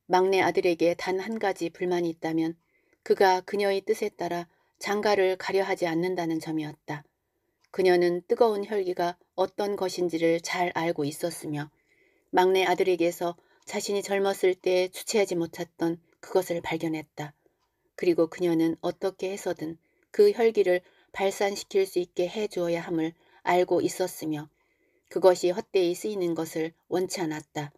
막내 아들에게 단 한 가지 불만이 있다면 그가 그녀의 뜻에 따라 장가를 가려 하지 않는다는 점이었다. 그녀는 뜨거운 혈기가 어떤 것인지를 잘 알고 있었으며 막내 아들에게서 자신이 젊었을 때 주체하지 못했던 그것을 발견했다. 그리고 그녀는 어떻게 해서든 그 혈기를 발산시킬 수 있게 해주어야 함을 알고 있었으며 그것이 헛되이 쓰이는 것을 원치 않았다.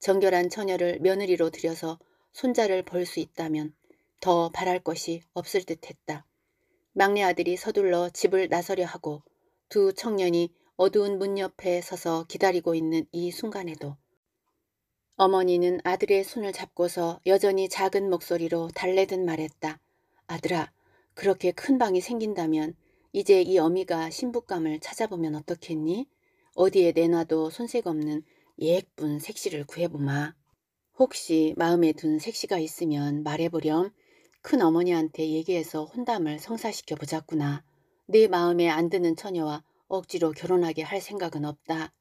정결한 처녀를 며느리로 들여서 손자를 볼 수 있다면 더 바랄 것이 없을 듯했다. 막내 아들이 서둘러 집을 나서려 하고 두 청년이 어두운 문 옆에 서서 기다리고 있는 이 순간에도 어머니는 아들의 손을 잡고서 여전히 작은 목소리로 달래듯 말했다. 아들아, 그렇게 큰 방이 생긴다면 이제 이 어미가 신부감을 찾아보면 어떻겠니? 어디에 내놔도 손색 없는 예쁜 색시를 구해보마. 혹시 마음에 든 색시가 있으면 말해보렴. 큰 어머니한테 얘기해서 혼담을 성사시켜 보자꾸나. 내 마음에 안 드는 처녀와 억지로 결혼하게 할 생각은 없다.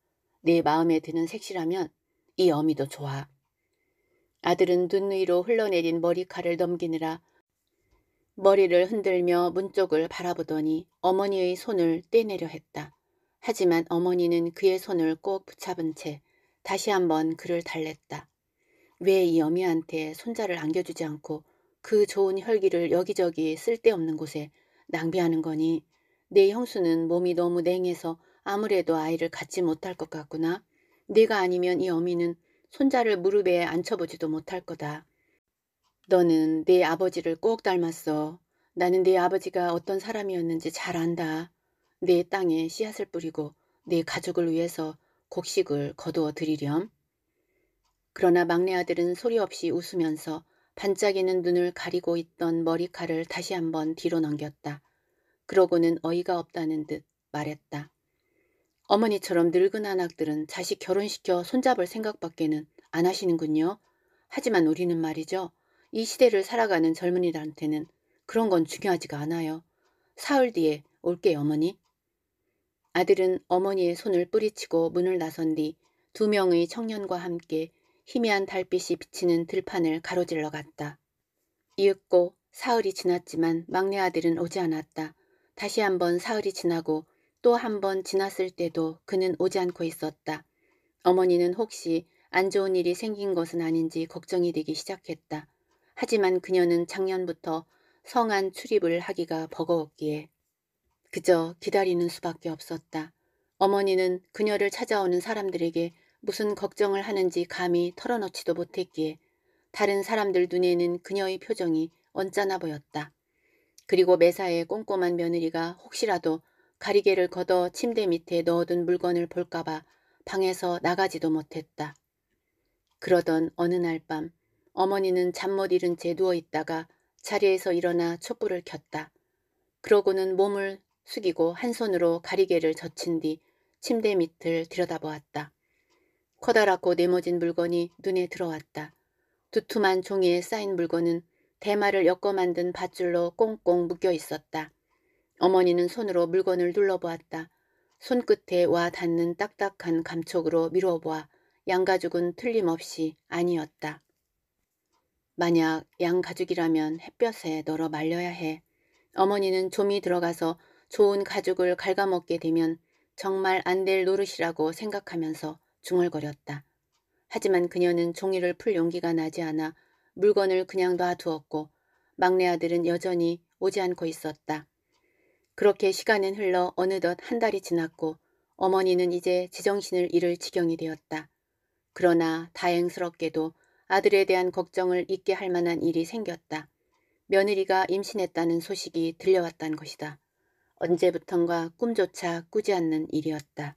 내 마음에 드는 색시라면 이 어미도 좋아. 아들은 눈위로 흘러내린 머리칼을 넘기느라 머리를 흔들며 문 쪽을 바라보더니 어머니의 손을 떼내려 했다. 하지만 어머니는 그의 손을 꼭 붙잡은 채 다시 한번 그를 달랬다. 왜 이 어미한테 손자를 안겨주지 않고 그 좋은 혈기를 여기저기 쓸데없는 곳에 낭비하는 거니 내 형수는 몸이 너무 냉해서 아무래도 아이를 갖지 못할 것 같구나. 네가 아니면 이 어미는 손자를 무릎에 앉혀보지도 못할 거다. 너는 네 아버지를 꼭 닮았어. 나는 네 아버지가 어떤 사람이었는지 잘 안다. 네 땅에 씨앗을 뿌리고 네 가족을 위해서 곡식을 거두어 드리렴. 그러나 막내 아들은 소리 없이 웃으면서 반짝이는 눈을 가리고 있던 머리칼을 다시 한번 뒤로 넘겼다. 그러고는 어이가 없다는 듯 말했다. 어머니처럼 늙은 아낙들은 자식 결혼시켜 손잡을 생각밖에는 안 하시는군요. 하지만 우리는 말이죠. 이 시대를 살아가는 젊은이들한테는 그런 건 중요하지가 않아요. 사흘 뒤에 올게 어머니. 아들은 어머니의 손을 뿌리치고 문을 나선 뒤 두 명의 청년과 함께 희미한 달빛이 비치는 들판을 가로질러 갔다. 이윽고 사흘이 지났지만 막내 아들은 오지 않았다. 다시 한번 사흘이 지나고 또 한 번 지났을 때도 그는 오지 않고 있었다. 어머니는 혹시 안 좋은 일이 생긴 것은 아닌지 걱정이 되기 시작했다. 하지만 그녀는 작년부터 성안 출입을 하기가 버거웠기에 그저 기다리는 수밖에 없었다. 어머니는 그녀를 찾아오는 사람들에게 무슨 걱정을 하는지 감히 털어놓지도 못했기에 다른 사람들 눈에는 그녀의 표정이 언짢아 보였다. 그리고 매사에 꼼꼼한 며느리가 혹시라도 가리개를 걷어 침대 밑에 넣어둔 물건을 볼까봐 방에서 나가지도 못했다. 그러던 어느 날밤 어머니는 잠못 이른 채 누워있다가 자리에서 일어나 촛불을 켰다. 그러고는 몸을 숙이고 한 손으로 가리개를 젖힌 뒤 침대 밑을 들여다보았다. 커다랗고 네모진 물건이 눈에 들어왔다. 두툼한 종이에 쌓인 물건은 대마를 엮어 만든 밧줄로 꽁꽁 묶여 있었다. 어머니는 손으로 물건을 눌러보았다. 손끝에 와 닿는 딱딱한 감촉으로 미뤄보아 양가죽은 틀림없이 아니었다. 만약 양 가죽이라면 햇볕에 널어 말려야 해. 어머니는 좀이 들어가서 좋은 가죽을 갉아먹게 되면 정말 안 될 노릇이라고 생각하면서 중얼거렸다. 하지만 그녀는 종이를 풀 용기가 나지 않아 물건을 그냥 놔두었고 막내 아들은 여전히 오지 않고 있었다. 그렇게 시간은 흘러 어느덧 한 달이 지났고 어머니는 이제 제정신을 잃을 지경이 되었다. 그러나 다행스럽게도 아들에 대한 걱정을 잊게 할 만한 일이 생겼다. 며느리가 임신했다는 소식이 들려왔단 것이다. 언제부턴가 꿈조차 꾸지 않는 일이었다.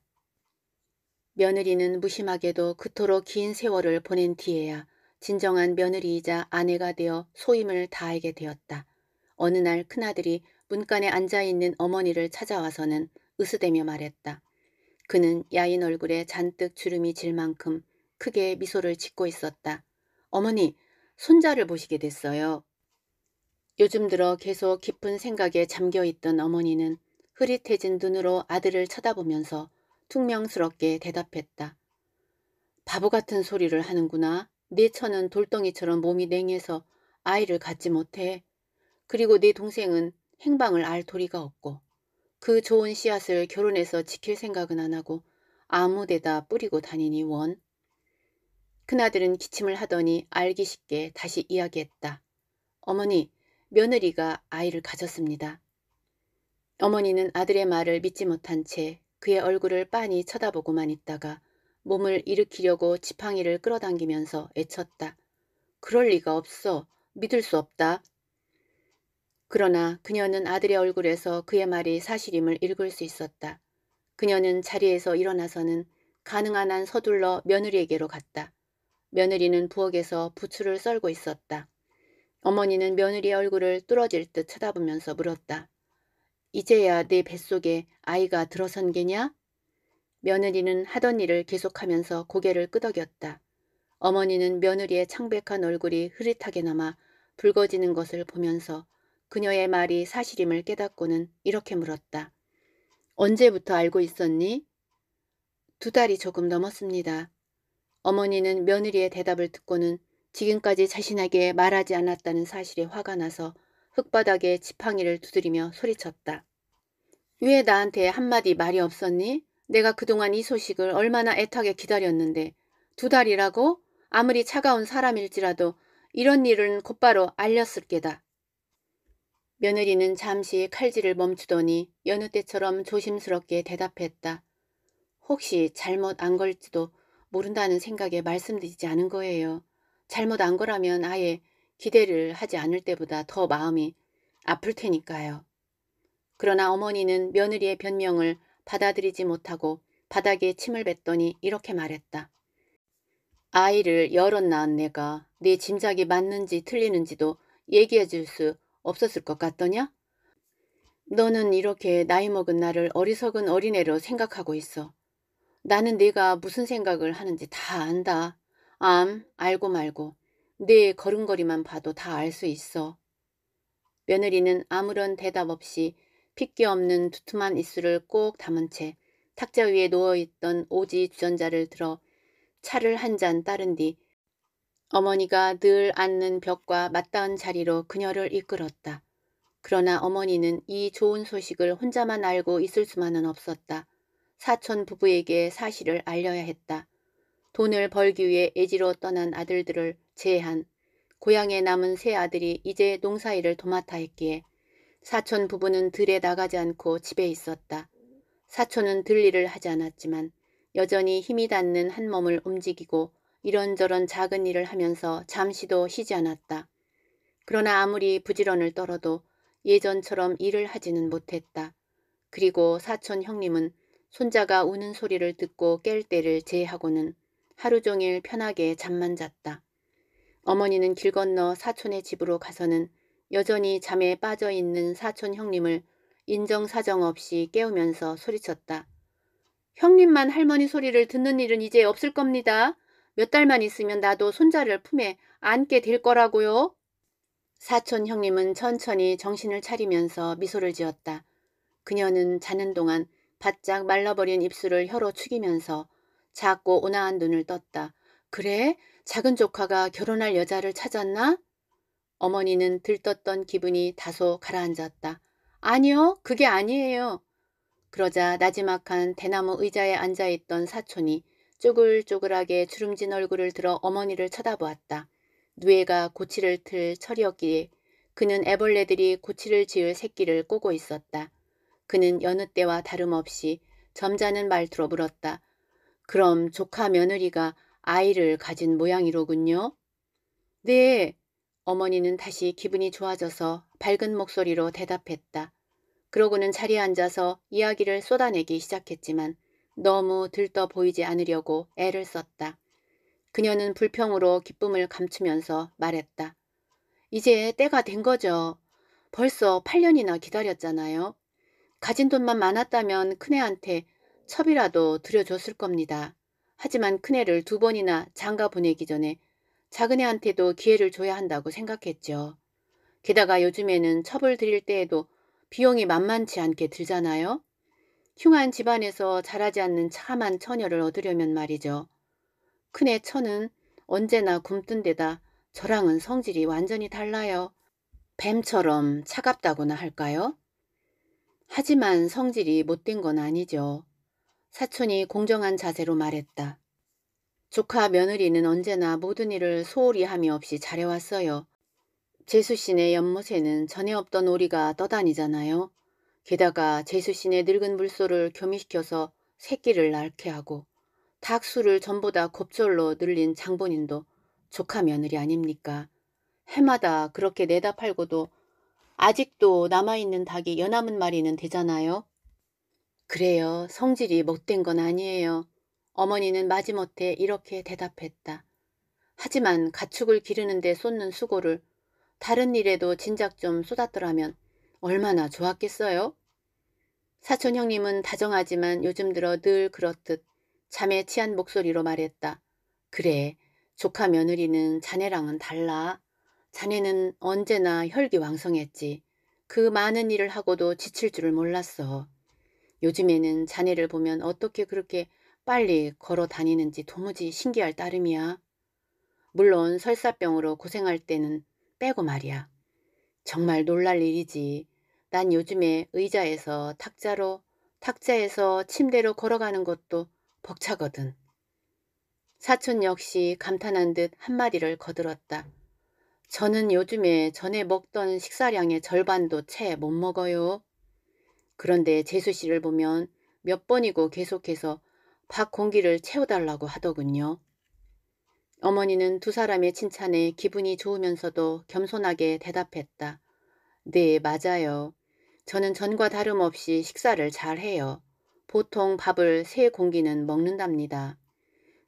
며느리는 무심하게도 그토록 긴 세월을 보낸 뒤에야 진정한 며느리이자 아내가 되어 소임을 다하게 되었다. 어느 날 큰아들이 문간에 앉아있는 어머니를 찾아와서는 으스대며 말했다. 그는 야인 얼굴에 잔뜩 주름이 질 만큼 크게 미소를 짓고 있었다. 어머니, 손자를 보시게 됐어요. 요즘 들어 계속 깊은 생각에 잠겨있던 어머니는 흐릿해진 눈으로 아들을 쳐다보면서 퉁명스럽게 대답했다. 바보 같은 소리를 하는구나. 내 네 처는 돌덩이처럼 몸이 냉해서 아이를 갖지 못해. 그리고 내 네 동생은 행방을 알 도리가 없고 그 좋은 씨앗을 결혼해서 지킬 생각은 안 하고 아무 데다 뿌리고 다니니 원. 큰아들은 기침을 하더니 알기 쉽게 다시 이야기했다. 어머니, 며느리가 아이를 가졌습니다. 어머니는 아들의 말을 믿지 못한 채 그의 얼굴을 빤히 쳐다보고만 있다가 몸을 일으키려고 지팡이를 끌어당기면서 애쳤다. 그럴 리가 없어. 믿을 수 없다. 그러나 그녀는 아들의 얼굴에서 그의 말이 사실임을 읽을 수 있었다. 그녀는 자리에서 일어나서는 가능한 한 서둘러 며느리에게로 갔다. 며느리는 부엌에서 부추를 썰고 있었다. 어머니는 며느리의 얼굴을 뚫어질 듯 쳐다보면서 물었다. 이제야 내 네 뱃속에 아이가 들어선 게냐? 며느리는 하던 일을 계속하면서 고개를 끄덕였다. 어머니는 며느리의 창백한 얼굴이 흐릿하게 남아 붉어지는 것을 보면서 그녀의 말이 사실임을 깨닫고는 이렇게 물었다. 언제부터 알고 있었니? 두 달이 조금 넘었습니다. 어머니는 며느리의 대답을 듣고는 지금까지 자신에게 말하지 않았다는 사실에 화가 나서 흙바닥에 지팡이를 두드리며 소리쳤다. 왜 나한테 한마디 말이 없었니? 내가 그동안 이 소식을 얼마나 애타게 기다렸는데 두 달이라고? 아무리 차가운 사람일지라도 이런 일은 곧바로 알렸을 게다. 며느리는 잠시 칼질을 멈추더니 여느 때처럼 조심스럽게 대답했다. 혹시 잘못 안 걸지도 모른다는 생각에 말씀드리지 않은 거예요. 잘못 안 거라면 아예 기대를 하지 않을 때보다 더 마음이 아플 테니까요. 그러나 어머니는 며느리의 변명을 받아들이지 못하고 바닥에 침을 뱉더니 이렇게 말했다. 아이를 여럿 낳은 내가 네 짐작이 맞는지 틀리는지도 얘기해 줄 수 없었을 것 같더냐? 너는 이렇게 나이 먹은 나를 어리석은 어린애로 생각하고 있어. 나는 내가 무슨 생각을 하는지 다 안다. 암, 알고 말고. 내 걸음걸이만 봐도 다 알 수 있어. 며느리는 아무런 대답 없이 핏기 없는 두툼한 이슬을꼭 담은 채 탁자 위에 놓여있던 오지 주전자를 들어 차를 한 잔 따른 뒤 어머니가 늘 앉는 벽과 맞닿은 자리로 그녀를 이끌었다. 그러나 어머니는 이 좋은 소식을 혼자만 알고 있을 수만은 없었다. 사촌 부부에게 사실을 알려야 했다. 돈을 벌기 위해 애지로 떠난 아들들을 제한, 고향에 남은 세 아들이 이제 농사일을 도맡아 했기에 사촌 부부는 들에 나가지 않고 집에 있었다. 사촌은 들일을 하지 않았지만 여전히 힘이 닿는 한 몸을 움직이고 이런저런 작은 일을 하면서 잠시도 쉬지 않았다. 그러나 아무리 부지런을 떨어도 예전처럼 일을 하지는 못했다. 그리고 사촌 형님은 손자가 우는 소리를 듣고 깰 때를 제하고는 하루 종일 편하게 잠만 잤다. 어머니는 길 건너 사촌의 집으로 가서는 여전히 잠에 빠져있는 사촌 형님을 인정사정 없이 깨우면서 소리쳤다. 형님만 할머니 소리를 듣는 일은 이제 없을 겁니다. 몇 달만 있으면 나도 손자를 품에 안게 될 거라고요. 사촌 형님은 천천히 정신을 차리면서 미소를 지었다. 그녀는 자는 동안 바짝 말라버린 입술을 혀로 축이면서 작고 온화한 눈을 떴다. 그래? 작은 조카가 결혼할 여자를 찾았나? 어머니는 들떴던 기분이 다소 가라앉았다. 아니요, 그게 아니에요. 그러자 나지막한 대나무 의자에 앉아있던 사촌이 쪼글쪼글하게 주름진 얼굴을 들어 어머니를 쳐다보았다. 누에가 고치를 틀 철이었기에 그는 애벌레들이 고치를 지을 새끼를 꼬고 있었다. 그는 여느 때와 다름없이 점잖은 말투로 물었다. 그럼 조카 며느리가 아이를 가진 모양이로군요? 네. 어머니는 다시 기분이 좋아져서 밝은 목소리로 대답했다. 그러고는 자리에 앉아서 이야기를 쏟아내기 시작했지만 너무 들떠 보이지 않으려고 애를 썼다. 그녀는 불평으로 기쁨을 감추면서 말했다. 이제 때가 된 거죠. 벌써 8년이나 기다렸잖아요. 가진 돈만 많았다면 큰애한테 첩이라도 들여줬을 겁니다. 하지만 큰애를 두 번이나 장가 보내기 전에 작은애한테도 기회를 줘야 한다고 생각했죠. 게다가 요즘에는 첩을 드릴 때에도 비용이 만만치 않게 들잖아요. 흉한 집안에서 자라지 않는 참한 처녀를 얻으려면 말이죠. 큰애 처는 언제나 굶뜬 데다 저랑은 성질이 완전히 달라요. 뱀처럼 차갑다고나 할까요? 하지만 성질이 못된 건 아니죠. 사촌이 공정한 자세로 말했다. 조카 며느리는 언제나 모든 일을 소홀히 함이 없이 잘해왔어요. 재수 씨네 연못에는 전에 없던 오리가 떠다니잖아요. 게다가 재수 씨네 늙은 물소를 교미시켜서 새끼를 낳게 하고 닭수를 전보다 곱절로 늘린 장본인도 조카 며느리 아닙니까? 해마다 그렇게 내다 팔고도 아직도 남아있는 닭이 연함은 말이는 되잖아요. 그래요. 성질이 못된 건 아니에요. 어머니는 마지못해 이렇게 대답했다. 하지만 가축을 기르는데 쏟는 수고를 다른 일에도 진작 좀 쏟았더라면 얼마나 좋았겠어요? 사촌 형님은 다정하지만 요즘 들어 늘 그렇듯 잠에 취한 목소리로 말했다. 그래, 조카 며느리는 자네랑은 달라. 자네는 언제나 혈기왕성했지. 그 많은 일을 하고도 지칠 줄을 몰랐어. 요즘에는 자네를 보면 어떻게 그렇게 빨리 걸어 다니는지 도무지 신기할 따름이야. 물론 설사병으로 고생할 때는 빼고 말이야. 정말 놀랄 일이지. 난 요즘에 의자에서 탁자로, 탁자에서 침대로 걸어가는 것도 벅차거든. 사촌 역시 감탄한 듯 한마디를 거들었다. 저는 요즘에 전에 먹던 식사량의 절반도 채 못 먹어요. 그런데 재수 씨를 보면 몇 번이고 계속해서 밥 공기를 채워달라고 하더군요. 어머니는 두 사람의 칭찬에 기분이 좋으면서도 겸손하게 대답했다. 네, 맞아요. 저는 전과 다름없이 식사를 잘 해요. 보통 밥을 세 공기는 먹는답니다.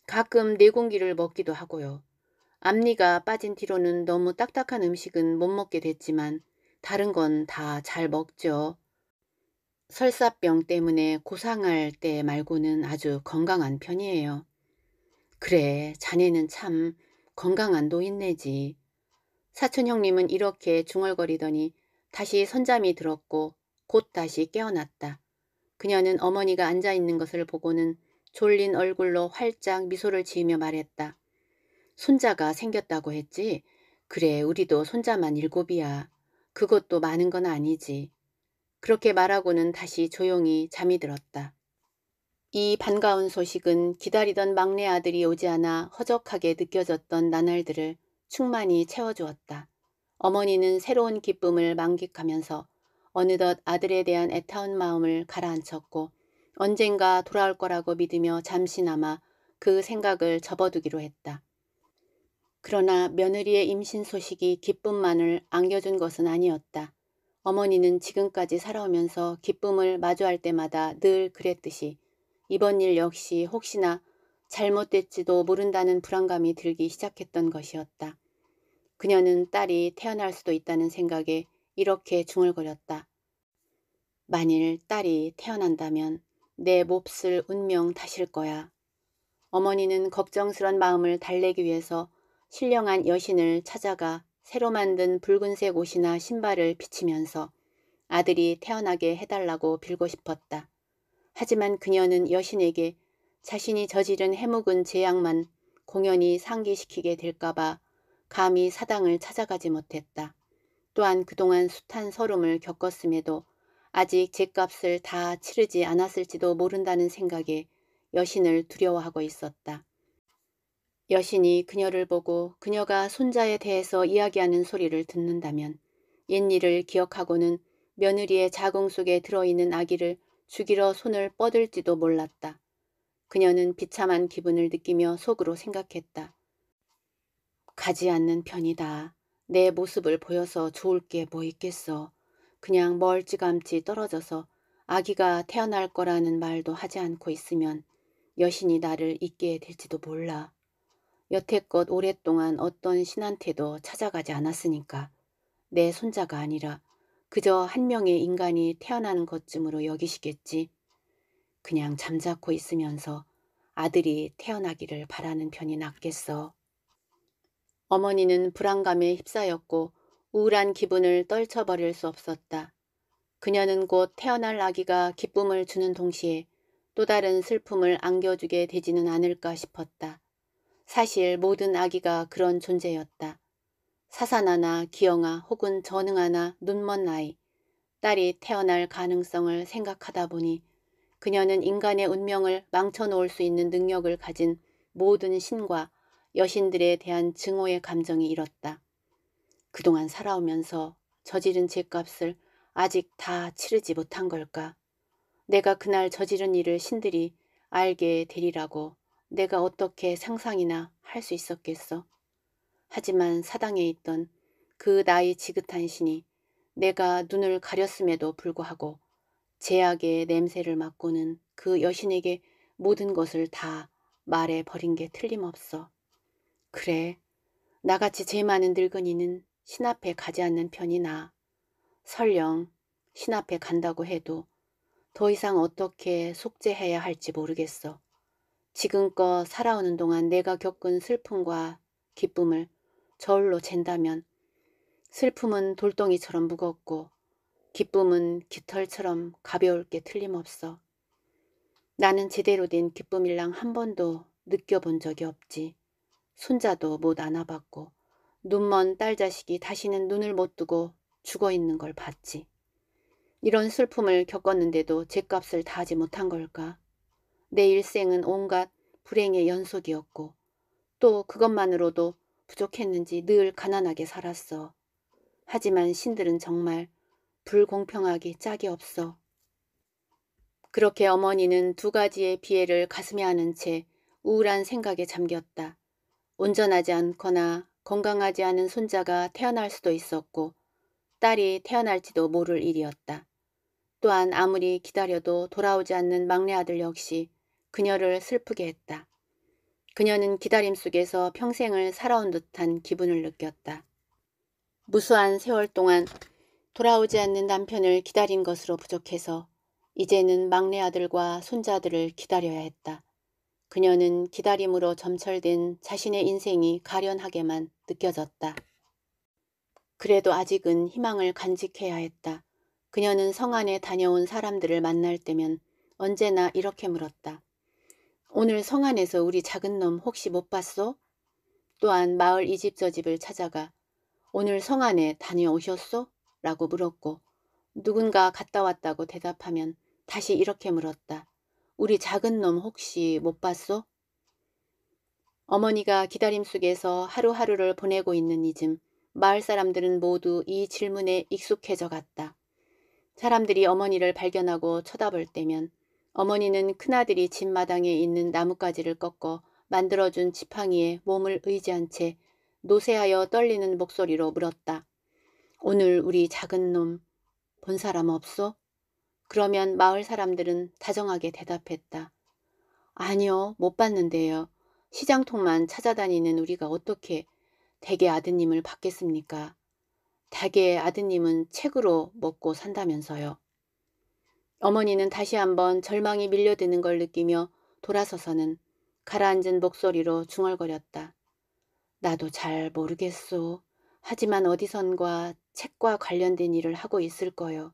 가끔 네 공기를 먹기도 하고요. 앞니가 빠진 뒤로는 너무 딱딱한 음식은 못 먹게 됐지만 다른 건 다 잘 먹죠. 설사병 때문에 고상할 때 말고는 아주 건강한 편이에요. 그래, 자네는 참 건강한 노인네지. 사촌 형님은 이렇게 중얼거리더니 다시 선잠이 들었고 곧 다시 깨어났다. 그녀는 어머니가 앉아있는 것을 보고는 졸린 얼굴로 활짝 미소를 지으며 말했다. 손자가 생겼다고 했지? 그래 우리도 손자만 일곱이야. 그것도 많은 건 아니지. 그렇게 말하고는 다시 조용히 잠이 들었다. 이 반가운 소식은 기다리던 막내 아들이 오지 않아 허적하게 느껴졌던 나날들을 충만히 채워주었다. 어머니는 새로운 기쁨을 만끽하면서 어느덧 아들에 대한 애타운 마음을 가라앉혔고 언젠가 돌아올 거라고 믿으며 잠시나마 그 생각을 접어두기로 했다. 그러나 며느리의 임신 소식이 기쁨만을 안겨준 것은 아니었다. 어머니는 지금까지 살아오면서 기쁨을 마주할 때마다 늘 그랬듯이 이번 일 역시 혹시나 잘못됐지도 모른다는 불안감이 들기 시작했던 것이었다. 그녀는 딸이 태어날 수도 있다는 생각에 이렇게 중얼거렸다. 만일 딸이 태어난다면 내 몹쓸 운명 탓일 거야. 어머니는 걱정스런 마음을 달래기 위해서 신령한 여신을 찾아가 새로 만든 붉은색 옷이나 신발을 비치면서 아들이 태어나게 해달라고 빌고 싶었다. 하지만 그녀는 여신에게 자신이 저지른 해묵은 재앙만 공연히 상기시키게 될까봐 감히 사당을 찾아가지 못했다. 또한 그동안 숱한 설움을 겪었음에도 아직 제값을다 치르지 않았을지도 모른다는 생각에 여신을 두려워하고 있었다. 여신이 그녀를 보고 그녀가 손자에 대해서 이야기하는 소리를 듣는다면 옛일을 기억하고는 며느리의 자궁 속에 들어있는 아기를 죽이러 손을 뻗을지도 몰랐다. 그녀는 비참한 기분을 느끼며 속으로 생각했다. 가지 않는 편이다. 내 모습을 보여서 좋을 게 뭐 있겠어. 그냥 멀찌감치 떨어져서 아기가 태어날 거라는 말도 하지 않고 있으면 여신이 나를 잊게 될지도 몰라. 여태껏 오랫동안 어떤 신한테도 찾아가지 않았으니까 내 손자가 아니라 그저 한 명의 인간이 태어나는 것쯤으로 여기시겠지. 그냥 잠자코 있으면서 아들이 태어나기를 바라는 편이 낫겠어. 어머니는 불안감에 휩싸였고 우울한 기분을 떨쳐버릴 수 없었다. 그녀는 곧 태어날 아기가 기쁨을 주는 동시에 또 다른 슬픔을 안겨주게 되지는 않을까 싶었다. 사실 모든 아기가 그런 존재였다. 사산하나 기영아 혹은 전응하나 눈먼 아이, 딸이 태어날 가능성을 생각하다 보니 그녀는 인간의 운명을 망쳐놓을 수 있는 능력을 가진 모든 신과 여신들에 대한 증오의 감정이 일었다. 그동안 살아오면서 저지른 죄값을 아직 다 치르지 못한 걸까? 내가 그날 저지른 일을 신들이 알게 되리라고 내가 어떻게 상상이나 할 수 있었겠어. 하지만 사당에 있던 그 나이 지긋한 신이 내가 눈을 가렸음에도 불구하고 제약의 냄새를 맡고는 그 여신에게 모든 것을 다 말해버린 게 틀림없어. 그래, 나같이 죄 많은 늙은이는 신 앞에 가지 않는 편이 나. 설령 신 앞에 간다고 해도 더 이상 어떻게 속죄해야 할지 모르겠어. 지금껏 살아오는 동안 내가 겪은 슬픔과 기쁨을 저울로 잰다면 슬픔은 돌덩이처럼 무겁고 기쁨은 깃털처럼 가벼울 게 틀림없어. 나는 제대로 된 기쁨일랑 한 번도 느껴본 적이 없지. 손자도 못 안아봤고 눈먼 딸 자식이 다시는 눈을 못 뜨고 죽어있는 걸 봤지. 이런 슬픔을 겪었는데도 제값을 다하지 못한 걸까? 내 일생은 온갖 불행의 연속이었고 또 그것만으로도 부족했는지 늘 가난하게 살았어. 하지만 신들은 정말 불공평하기 짝이 없어. 그렇게 어머니는 두 가지의 비애를 가슴에 안은 채 우울한 생각에 잠겼다. 온전하지 않거나 건강하지 않은 손자가 태어날 수도 있었고 딸이 태어날지도 모를 일이었다. 또한 아무리 기다려도 돌아오지 않는 막내 아들 역시 그녀를 슬프게 했다. 그녀는 기다림 속에서 평생을 살아온 듯한 기분을 느꼈다. 무수한 세월 동안 돌아오지 않는 남편을 기다린 것으로 부족해서 이제는 막내 아들과 손자들을 기다려야 했다. 그녀는 기다림으로 점철된 자신의 인생이 가련하게만 느껴졌다. 그래도 아직은 희망을 간직해야 했다. 그녀는 성 안에 다녀온 사람들을 만날 때면 언제나 이렇게 물었다. 오늘 성 안에서 우리 작은 놈 혹시 못 봤소? 또한 마을 이 집 저 집을 찾아가 오늘 성 안에 다녀오셨소? 라고 물었고 누군가 갔다 왔다고 대답하면 다시 이렇게 물었다. 우리 작은 놈 혹시 못 봤소? 어머니가 기다림 속에서 하루하루를 보내고 있는 이즘 마을 사람들은 모두 이 질문에 익숙해져 갔다. 사람들이 어머니를 발견하고 쳐다볼 때면 어머니는 큰아들이 집마당에 있는 나뭇가지를 꺾어 만들어준 지팡이에 몸을 의지한 채 노쇠하여 떨리는 목소리로 물었다. 오늘 우리 작은 놈 본 사람 없소 그러면 마을 사람들은 다정하게 대답했다. 아니요, 못 봤는데요. 시장통만 찾아다니는 우리가 어떻게 댁의 아드님을 받겠습니까? 닭의 아드님은 책으로 먹고 산다면서요. 어머니는 다시 한번 절망이 밀려드는 걸 느끼며 돌아서서는 가라앉은 목소리로 중얼거렸다. 나도 잘 모르겠소. 하지만 어디선가 책과 관련된 일을 하고 있을 거요.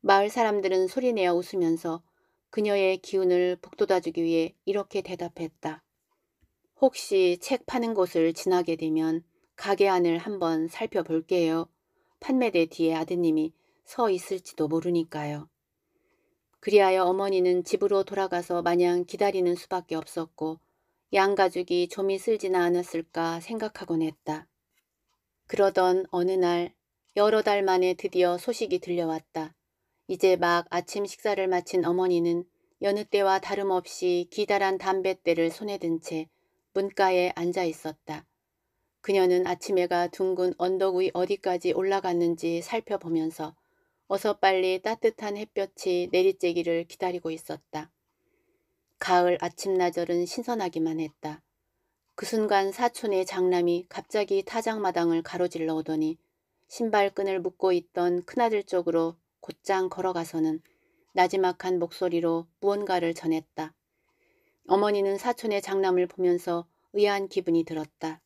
마을 사람들은 소리내어 웃으면서 그녀의 기운을 북돋아주기 위해 이렇게 대답했다. 혹시 책 파는 곳을 지나게 되면 가게 안을 한번 살펴볼게요. 판매대 뒤에 아드님이 서 있을지도 모르니까요. 그리하여 어머니는 집으로 돌아가서 마냥 기다리는 수밖에 없었고 양가죽이 좀이 쓸지나 않았을까 생각하곤 했다. 그러던 어느 날 여러 달 만에 드디어 소식이 들려왔다. 이제 막 아침 식사를 마친 어머니는 여느 때와 다름없이 기다란 담뱃대를 손에 든 채 문가에 앉아 있었다. 그녀는 아침 해가 둥근 언덕 위 어디까지 올라갔는지 살펴보면서 어서 빨리 따뜻한 햇볕이 내리쬐기를 기다리고 있었다. 가을 아침나절은 신선하기만 했다. 그 순간 사촌의 장남이 갑자기 타장마당을 가로질러 오더니 신발끈을 묶고 있던 큰아들 쪽으로 곧장 걸어가서는 나지막한 목소리로 무언가를 전했다. 어머니는 사촌의 장남을 보면서 의아한 기분이 들었다.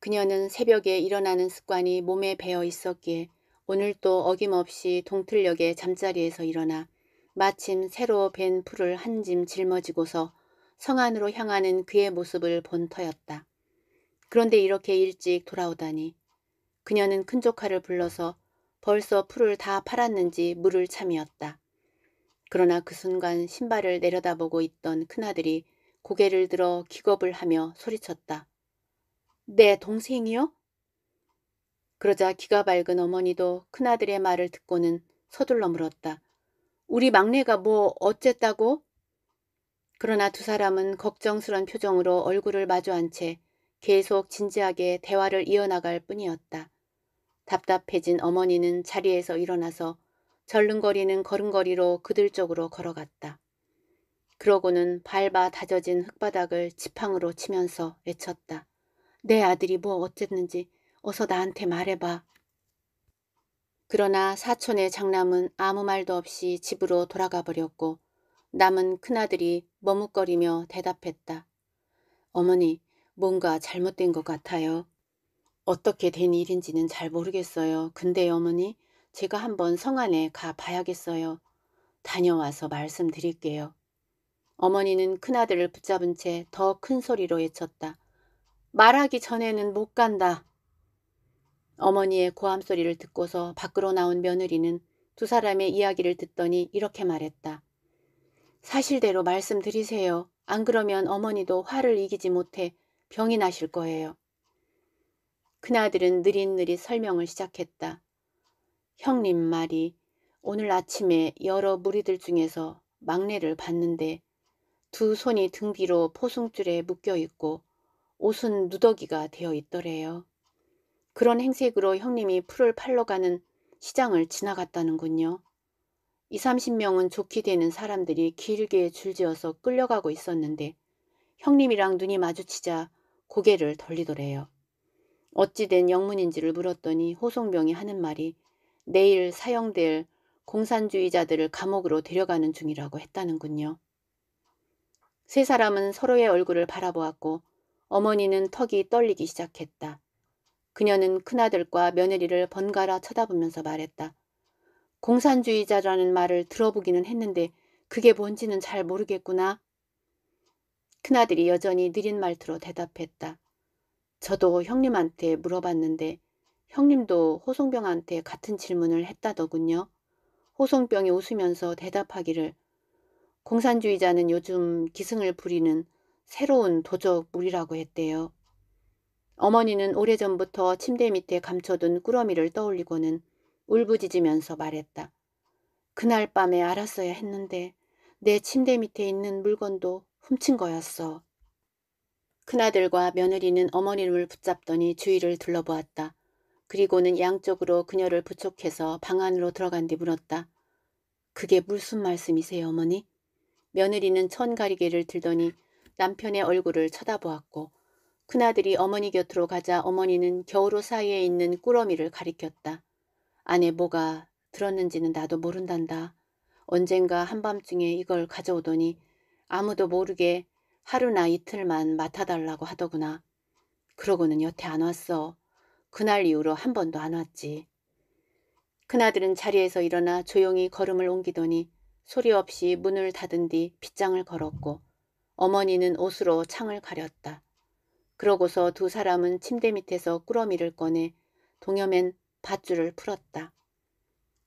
그녀는 새벽에 일어나는 습관이 몸에 배어 있었기에 오늘도 어김없이 동틀녘의 잠자리에서 일어나 마침 새로 벤 풀을 한 짐 짊어지고서 성 안으로 향하는 그의 모습을 본 터였다. 그런데 이렇게 일찍 돌아오다니 그녀는 큰 조카를 불러서 벌써 풀을 다 팔았는지 물을 참이었다. 그러나 그 순간 신발을 내려다보고 있던 큰아들이 고개를 들어 기겁을 하며 소리쳤다. 내 네, 동생이요? 그러자 기가 밝은 어머니도 큰아들의 말을 듣고는 서둘러 물었다. 우리 막내가 뭐 어쨌다고? 그러나 두 사람은 걱정스런 표정으로 얼굴을 마주한 채 계속 진지하게 대화를 이어나갈 뿐이었다. 답답해진 어머니는 자리에서 일어나서 절름거리는 걸음걸이로 그들 쪽으로 걸어갔다. 그러고는 밟아 다져진 흙바닥을 지팡으로 치면서 외쳤다. 내 아들이 뭐 어쨌는지 어서 나한테 말해봐. 그러나 사촌의 장남은 아무 말도 없이 집으로 돌아가 버렸고 남은 큰아들이 머뭇거리며 대답했다. 어머니, 뭔가 잘못된 것 같아요. 어떻게 된 일인지는 잘 모르겠어요. 근데 어머니, 제가 한번 성안에 가 봐야겠어요. 다녀와서 말씀드릴게요. 어머니는 큰아들을 붙잡은 채 더 큰 소리로 외쳤다. 말하기 전에는 못 간다. 어머니의 고함 소리를 듣고서 밖으로 나온 며느리는 두 사람의 이야기를 듣더니 이렇게 말했다. 사실대로 말씀드리세요. 안 그러면 어머니도 화를 이기지 못해 병이 나실 거예요. 큰아들은 느릿느릿 설명을 시작했다. 형님 말이 오늘 아침에 여러 무리들 중에서 막내를 봤는데 두 손이 등 뒤로 포승줄에 묶여 있고 옷은 누더기가 되어 있더래요. 그런 행색으로 형님이 풀을 팔러 가는 시장을 지나갔다는군요. 이 30명은 좋게 되는 사람들이 길게 줄지어서 끌려가고 있었는데 형님이랑 눈이 마주치자 고개를 돌리더래요. 어찌된 영문인지를 물었더니 호송병이 하는 말이 내일 사형될 공산주의자들을 감옥으로 데려가는 중이라고 했다는군요. 세 사람은 서로의 얼굴을 바라보았고 어머니는 턱이 떨리기 시작했다. 그녀는 큰아들과 며느리를 번갈아 쳐다보면서 말했다. 공산주의자라는 말을 들어보기는 했는데 그게 뭔지는 잘 모르겠구나. 큰아들이 여전히 느린 말투로 대답했다. 저도 형님한테 물어봤는데 형님도 호송병한테 같은 질문을 했다더군요. 호송병이 웃으면서 대답하기를 공산주의자는 요즘 기승을 부리는 새로운 도적 물이라고 했대요. 어머니는 오래전부터 침대 밑에 감춰둔 꾸러미를 떠올리고는 울부짖으면서 말했다. 그날 밤에 알았어야 했는데 내 침대 밑에 있는 물건도 훔친 거였어. 큰아들과 며느리는 어머니를 붙잡더니 주위를 둘러보았다. 그리고는 양쪽으로 그녀를 부촉해서 방 안으로 들어간 뒤 물었다. 그게 무슨 말씀이세요, 어머니? 며느리는 천가리개를 들더니 남편의 얼굴을 쳐다보았고 큰아들이 어머니 곁으로 가자 어머니는 겨울로 사이에 있는 꾸러미를 가리켰다. 안에 뭐가 들었는지는 나도 모른단다. 언젠가 한밤중에 이걸 가져오더니 아무도 모르게 하루나 이틀만 맡아달라고 하더구나. 그러고는 여태 안 왔어. 그날 이후로 한 번도 안 왔지. 큰아들은 자리에서 일어나 조용히 걸음을 옮기더니 소리 없이 문을 닫은 뒤 빗장을 걸었고 어머니는 옷으로 창을 가렸다. 그러고서 두 사람은 침대 밑에서 꾸러미를 꺼내 동여맨 밧줄을 풀었다.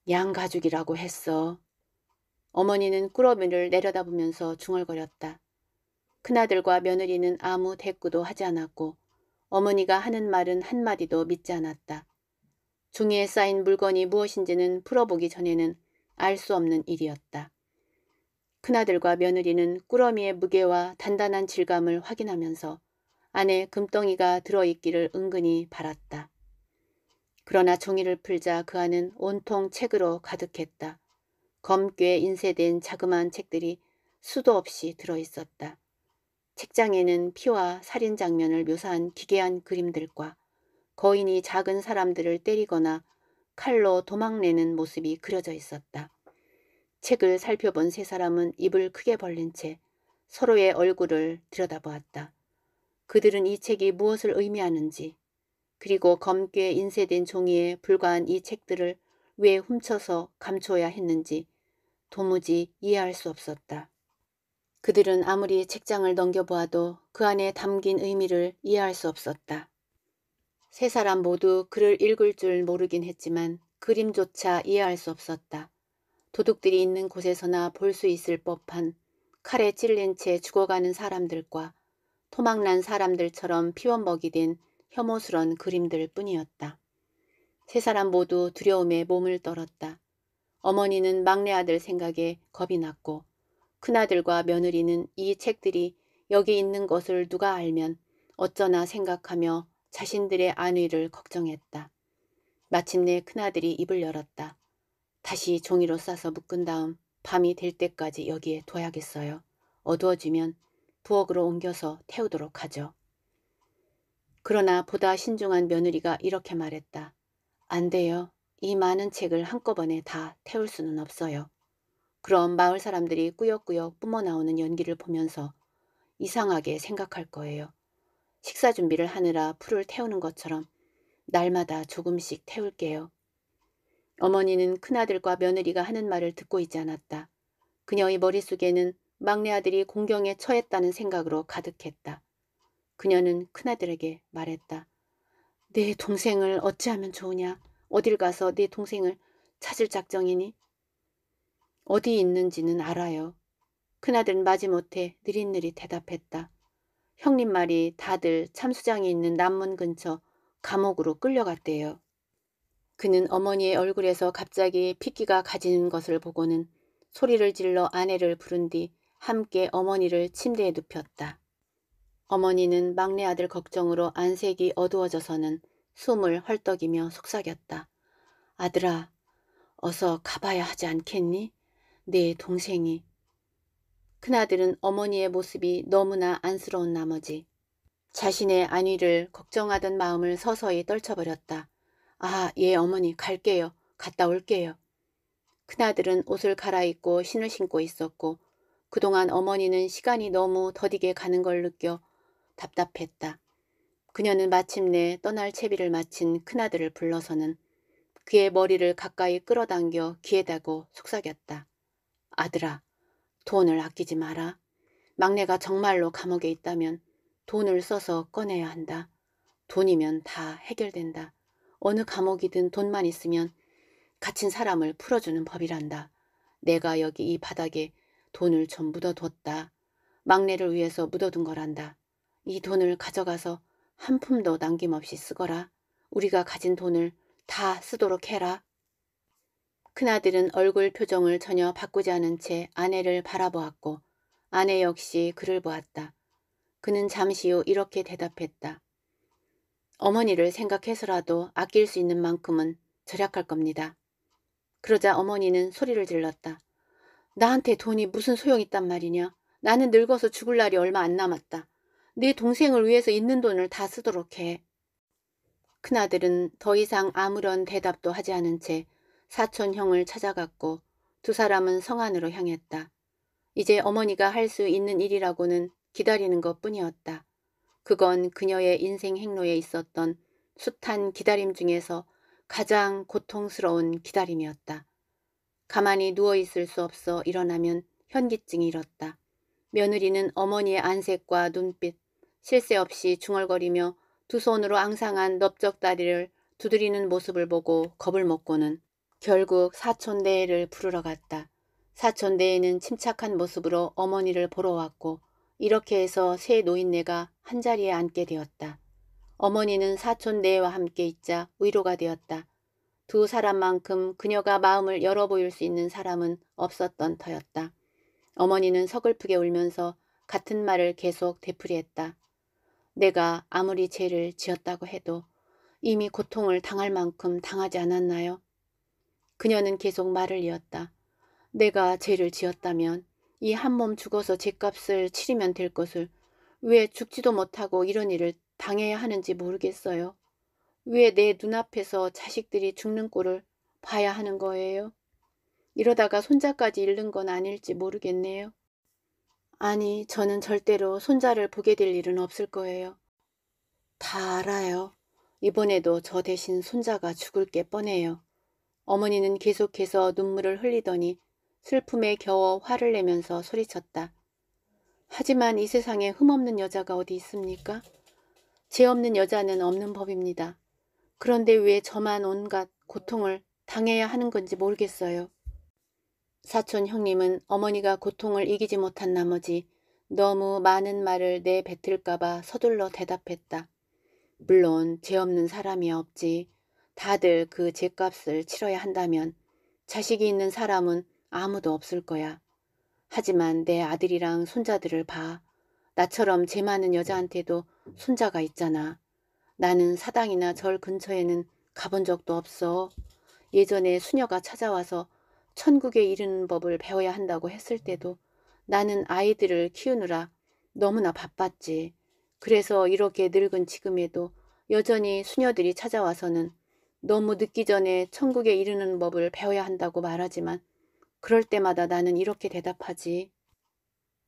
양가죽이라고 했어. 어머니는 꾸러미를 내려다보면서 중얼거렸다. 큰아들과 며느리는 아무 대꾸도 하지 않았고 어머니가 하는 말은 한마디도 믿지 않았다. 종이에 쌓인 물건이 무엇인지는 풀어보기 전에는 알 수 없는 일이었다. 큰아들과 며느리는 꾸러미의 무게와 단단한 질감을 확인하면서 안에 금덩이가 들어있기를 은근히 바랐다. 그러나 종이를 풀자 그 안은 온통 책으로 가득했다. 검게 인쇄된 자그마한 책들이 수도 없이 들어있었다. 책장에는 피와 살인 장면을 묘사한 기괴한 그림들과 거인이 작은 사람들을 때리거나 칼로 도망내는 모습이 그려져 있었다. 책을 살펴본 세 사람은 입을 크게 벌린 채 서로의 얼굴을 들여다보았다. 그들은 이 책이 무엇을 의미하는지 그리고 검게 인쇄된 종이에 불과한 이 책들을 왜 훔쳐서 감춰야 했는지 도무지 이해할 수 없었다. 그들은 아무리 책장을 넘겨보아도 그 안에 담긴 의미를 이해할 수 없었다. 세 사람 모두 글을 읽을 줄 모르긴 했지만 그림조차 이해할 수 없었다. 도둑들이 있는 곳에서나 볼 수 있을 법한 칼에 찔린 채 죽어가는 사람들과 토막난 사람들처럼 피원먹이 된 혐오스런 그림들 뿐이었다. 세 사람 모두 두려움에 몸을 떨었다. 어머니는 막내 아들 생각에 겁이 났고 큰아들과 며느리는 이 책들이 여기 있는 것을 누가 알면 어쩌나 생각하며 자신들의 안위를 걱정했다. 마침내 큰아들이 입을 열었다. 다시 종이로 싸서 묶은 다음 밤이 될 때까지 여기에 둬야겠어요. 어두워지면 부엌으로 옮겨서 태우도록 하죠. 그러나 보다 신중한 며느리가 이렇게 말했다. 안 돼요. 이 많은 책을 한꺼번에 다 태울 수는 없어요. 그럼 마을 사람들이 꾸역꾸역 뿜어나오는 연기를 보면서 이상하게 생각할 거예요. 식사 준비를 하느라 풀을 태우는 것처럼 날마다 조금씩 태울게요. 어머니는 큰아들과 며느리가 하는 말을 듣고 있지 않았다. 그녀의 머릿속에는 막내 아들이 공경에 처했다는 생각으로 가득했다. 그녀는 큰아들에게 말했다. 내 동생을 어찌하면 좋으냐? 어딜 가서 내 동생을 찾을 작정이니? 어디 있는지는 알아요. 큰아들은 마지못해 느릿느릿 대답했다. 형님 말이 다들 참수장이 있는 남문 근처 감옥으로 끌려갔대요. 그는 어머니의 얼굴에서 갑자기 핏기가 가지는 것을 보고는 소리를 질러 아내를 부른 뒤 함께 어머니를 침대에 눕혔다. 어머니는 막내 아들 걱정으로 안색이 어두워져서는 숨을 헐떡이며 속삭였다. 아들아, 어서 가봐야 하지 않겠니? 내 동생이. 큰아들은 어머니의 모습이 너무나 안쓰러운 나머지 자신의 안위를 걱정하던 마음을 서서히 떨쳐버렸다. 아, 예, 어머니, 갈게요. 갔다 올게요. 큰아들은 옷을 갈아입고 신을 신고 있었고 그동안 어머니는 시간이 너무 더디게 가는 걸 느껴 답답했다. 그녀는 마침내 떠날 채비를 마친 큰아들을 불러서는 그의 머리를 가까이 끌어당겨 귀에 다고 속삭였다. 아들아, 돈을 아끼지 마라. 막내가 정말로 감옥에 있다면 돈을 써서 꺼내야 한다. 돈이면 다 해결된다. 어느 감옥이든 돈만 있으면 갇힌 사람을 풀어주는 법이란다. 내가 여기 이 바닥에 돈을 전부 다 뒀다. 막내를 위해서 묻어둔 거란다. 이 돈을 가져가서 한 푼도 남김없이 쓰거라. 우리가 가진 돈을 다 쓰도록 해라. 큰아들은 얼굴 표정을 전혀 바꾸지 않은 채 아내를 바라보았고 아내 역시 그를 보았다. 그는 잠시 후 이렇게 대답했다. 어머니를 생각해서라도 아낄 수 있는 만큼은 절약할 겁니다. 그러자 어머니는 소리를 질렀다. 나한테 돈이 무슨 소용있단 말이냐. 나는 늙어서 죽을 날이 얼마 안 남았다. 네 동생을 위해서 있는 돈을 다 쓰도록 해. 큰아들은 더 이상 아무런 대답도 하지 않은 채 사촌형을 찾아갔고 두 사람은 성 안으로 향했다. 이제 어머니가 할 수 있는 일이라고는 기다리는 것뿐이었다. 그건 그녀의 인생 행로에 있었던 숱한 기다림 중에서 가장 고통스러운 기다림이었다. 가만히 누워있을 수 없어 일어나면 현기증이 일었다. 며느리는 어머니의 안색과 눈빛, 실세 없이 중얼거리며 두 손으로 앙상한 넓적다리를 두드리는 모습을 보고 겁을 먹고는 결국 사촌대회를 부르러 갔다. 사촌대회는 침착한 모습으로 어머니를 보러 왔고 이렇게 해서 세 노인네가 한자리에 앉게 되었다. 어머니는 사촌대회와 함께 있자 위로가 되었다. 두 사람만큼 그녀가 마음을 열어 보일 수 있는 사람은 없었던 터였다. 어머니는 서글프게 울면서 같은 말을 계속 되풀이했다. 내가 아무리 죄를 지었다고 해도 이미 고통을 당할 만큼 당하지 않았나요? 그녀는 계속 말을 이었다. 내가 죄를 지었다면 이 한 몸 죽어서 죄값을 치르면 될 것을 왜 죽지도 못하고 이런 일을 당해야 하는지 모르겠어요. 왜내 눈앞에서 자식들이 죽는 꼴을 봐야 하는 거예요? 이러다가 손자까지 잃는 건 아닐지 모르겠네요. 아니, 저는 절대로 손자를 보게 될 일은 없을 거예요. 다 알아요. 이번에도 저 대신 손자가 죽을 게 뻔해요. 어머니는 계속해서 눈물을 흘리더니 슬픔에 겨워 화를 내면서 소리쳤다. 하지만 이 세상에 흠없는 여자가 어디 있습니까? 죄 없는 여자는 없는 법입니다. 그런데 왜 저만 온갖 고통을 당해야 하는 건지 모르겠어요. 사촌 형님은 어머니가 고통을 이기지 못한 나머지 너무 많은 말을 내뱉을까봐 서둘러 대답했다. 물론 죄 없는 사람이 없지. 다들 그 죄값을 치러야 한다면 자식이 있는 사람은 아무도 없을 거야. 하지만 내 아들이랑 손자들을 봐. 나처럼 죄 많은 여자한테도 손자가 있잖아. 나는 사당이나 절 근처에는 가본 적도 없어. 예전에 수녀가 찾아와서 천국에 이르는 법을 배워야 한다고 했을 때도 나는 아이들을 키우느라 너무나 바빴지. 그래서 이렇게 늙은 지금에도 여전히 수녀들이 찾아와서는 너무 늦기 전에 천국에 이르는 법을 배워야 한다고 말하지만 그럴 때마다 나는 이렇게 대답하지.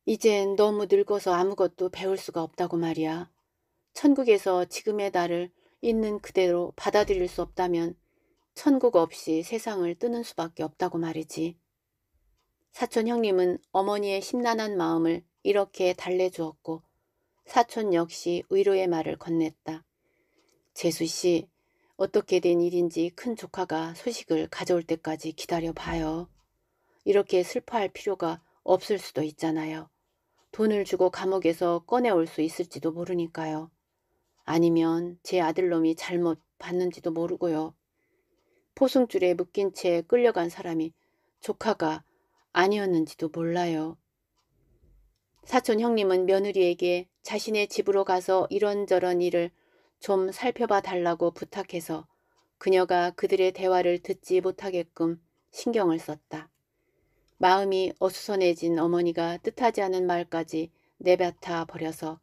이젠 너무 늙어서 아무것도 배울 수가 없다고 말이야. 천국에서 지금의 나를 있는 그대로 받아들일 수 없다면 천국 없이 세상을 뜨는 수밖에 없다고 말이지. 사촌 형님은 어머니의 심란한 마음을 이렇게 달래주었고 사촌 역시 위로의 말을 건넸다. 재수씨, 어떻게 된 일인지 큰 조카가 소식을 가져올 때까지 기다려봐요. 이렇게 슬퍼할 필요가 없을 수도 있잖아요. 돈을 주고 감옥에서 꺼내올 수 있을지도 모르니까요. 아니면 제 아들놈이 잘못 봤는지도 모르고요. 포승줄에 묶인 채 끌려간 사람이 조카가 아니었는지도 몰라요. 사촌 형님은 며느리에게 자신의 집으로 가서 이런저런 일을 좀 살펴봐 달라고 부탁해서 그녀가 그들의 대화를 듣지 못하게끔 신경을 썼다. 마음이 어수선해진 어머니가 뜻하지 않은 말까지 내뱉어 버려서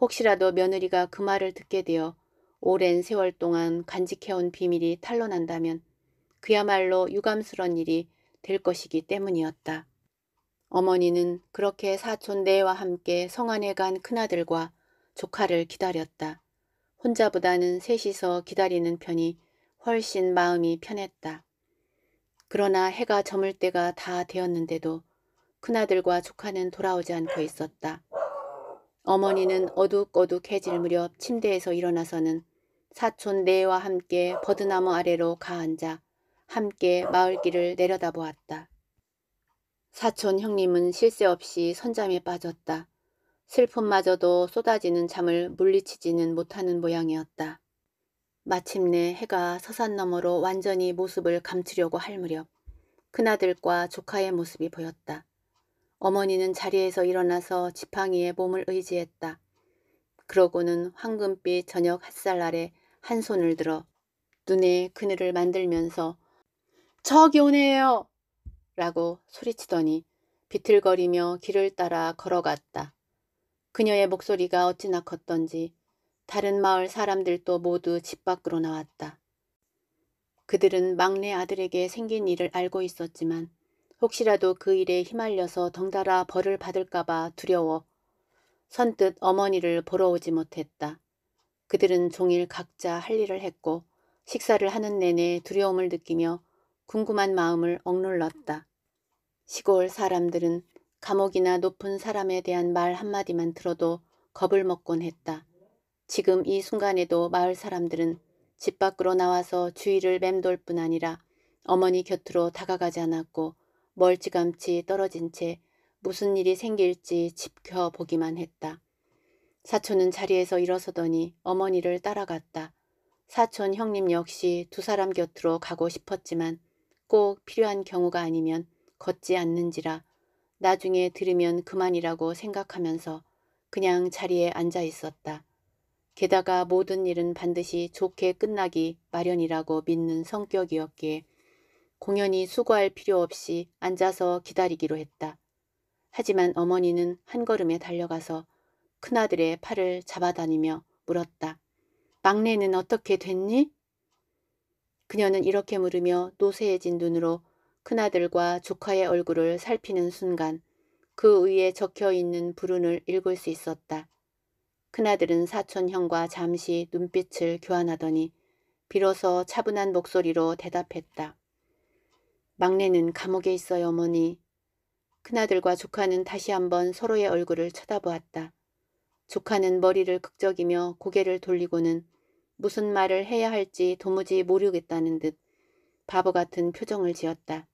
혹시라도 며느리가 그 말을 듣게 되어 오랜 세월 동안 간직해온 비밀이 탄로난다면 그야말로 유감스런 일이 될 것이기 때문이었다. 어머니는 그렇게 사촌 내와 함께 성안에 간 큰아들과 조카를 기다렸다. 혼자보다는 셋이서 기다리는 편이 훨씬 마음이 편했다. 그러나 해가 저물 때가 다 되었는데도 큰아들과 조카는 돌아오지 않고 있었다. 어머니는 어둑어둑해질 무렵 침대에서 일어나서는 사촌 네와 함께 버드나무 아래로 가앉아 함께 마을길을 내려다보았다. 사촌 형님은 실세 없이 선잠에 빠졌다. 슬픔마저도 쏟아지는 잠을 물리치지는 못하는 모양이었다. 마침내 해가 서산 너머로 완전히 모습을 감추려고 할 무렵 큰아들과 조카의 모습이 보였다. 어머니는 자리에서 일어나서 지팡이에 몸을 의지했다. 그러고는 황금빛 저녁 햇살 아래 한 손을 들어 눈에 그늘을 만들면서 저기 오네요! 라고 소리치더니 비틀거리며 길을 따라 걸어갔다. 그녀의 목소리가 어찌나 컸던지 다른 마을 사람들도 모두 집 밖으로 나왔다. 그들은 막내 아들에게 생긴 일을 알고 있었지만 혹시라도 그 일에 휘말려서 덩달아 벌을 받을까봐 두려워 선뜻 어머니를 보러 오지 못했다. 그들은 종일 각자 할 일을 했고 식사를 하는 내내 두려움을 느끼며 궁금한 마음을 억눌렀다. 시골 사람들은 감옥이나 높은 사람에 대한 말 한마디만 들어도 겁을 먹곤 했다. 지금 이 순간에도 마을 사람들은 집 밖으로 나와서 주위를 맴돌 뿐 아니라 어머니 곁으로 다가가지 않았고 멀찌감치 떨어진 채 무슨 일이 생길지 지켜보기만 했다. 사촌은 자리에서 일어서더니 어머니를 따라갔다. 사촌 형님 역시 두 사람 곁으로 가고 싶었지만 꼭 필요한 경우가 아니면 걷지 않는지라 나중에 들으면 그만이라고 생각하면서 그냥 자리에 앉아 있었다. 게다가 모든 일은 반드시 좋게 끝나기 마련이라고 믿는 성격이었기에 공연히 수고할 필요 없이 앉아서 기다리기로 했다. 하지만 어머니는 한 걸음에 달려가서 큰아들의 팔을 잡아다니며 물었다. 막내는 어떻게 됐니? 그녀는 이렇게 물으며 노쇠해진 눈으로 큰아들과 조카의 얼굴을 살피는 순간 그 위에 적혀있는 불운을 읽을 수 있었다. 큰아들은 사촌형과 잠시 눈빛을 교환하더니 비로소 차분한 목소리로 대답했다. 막내는 감옥에 있어요 어머니. 큰아들과 조카는 다시 한번 서로의 얼굴을 쳐다보았다. 조카는 머리를 극적이며 고개를 돌리고는 무슨 말을 해야 할지 도무지 모르겠다는 듯 바보 같은 표정을 지었다.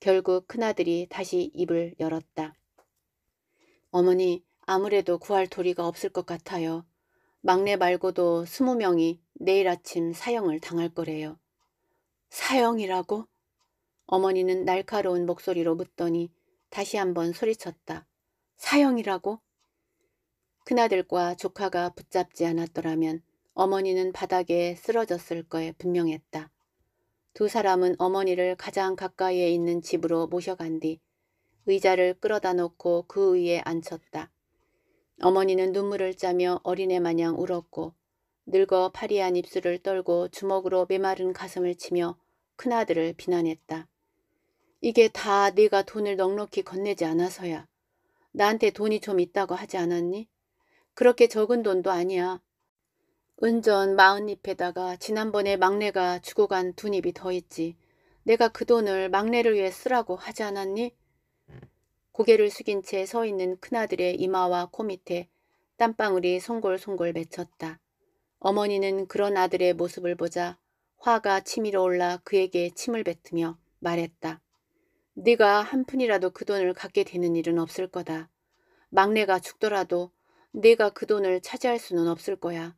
결국 큰아들이 다시 입을 열었다. 어머니 아무래도 구할 도리가 없을 것 같아요. 막내 말고도 스무 명이 내일 아침 사형을 당할 거래요. 사형이라고? 어머니는 날카로운 목소리로 묻더니 다시 한번 소리쳤다. 사형이라고? 큰아들과 조카가 붙잡지 않았더라면 어머니는 바닥에 쓰러졌을 거에 분명했다. 두 사람은 어머니를 가장 가까이에 있는 집으로 모셔간 뒤 의자를 끌어다 놓고 그 위에 앉혔다. 어머니는 눈물을 짜며 어린애 마냥 울었고 늙어 파리한 입술을 떨고 주먹으로 메마른 가슴을 치며 큰아들을 비난했다. 이게 다 네가 돈을 넉넉히 건네지 않아서야. 나한테 돈이 좀 있다고 하지 않았니? 그렇게 적은 돈도 아니야. 은전 마흔잎에다가 지난번에 막내가 주고 간 두잎이 더 있지. 내가 그 돈을 막내를 위해 쓰라고 하지 않았니? 고개를 숙인 채 서 있는 큰아들의 이마와 코 밑에 땀방울이 송골송골 맺혔다. 어머니는 그런 아들의 모습을 보자 화가 치밀어 올라 그에게 침을 뱉으며 말했다. 네가 한 푼이라도 그 돈을 갖게 되는 일은 없을 거다. 막내가 죽더라도 네가 그 돈을 차지할 수는 없을 거야.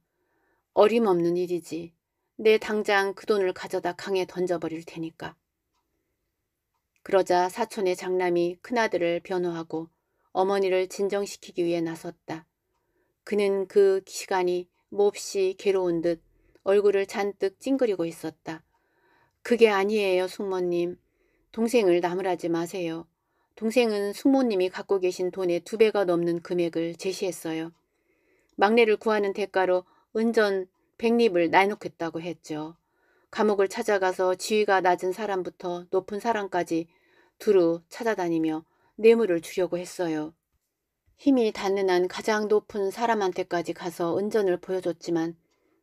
어림없는 일이지. 내 당장 그 돈을 가져다 강에 던져버릴 테니까. 그러자 사촌의 장남이 큰아들을 변호하고 어머니를 진정시키기 위해 나섰다. 그는 그 시간이 몹시 괴로운 듯 얼굴을 잔뜩 찡그리고 있었다. 그게 아니에요, 숙모님. 동생을 나무라지 마세요. 동생은 숙모님이 갖고 계신 돈의 두 배가 넘는 금액을 제시했어요. 막내를 구하는 대가로 은전 백립을 나눠놓겠다고 했죠. 감옥을 찾아가서 지위가 낮은 사람부터 높은 사람까지 두루 찾아다니며 뇌물을 주려고 했어요. 힘이 닿는 한 가장 높은 사람한테까지 가서 은전을 보여줬지만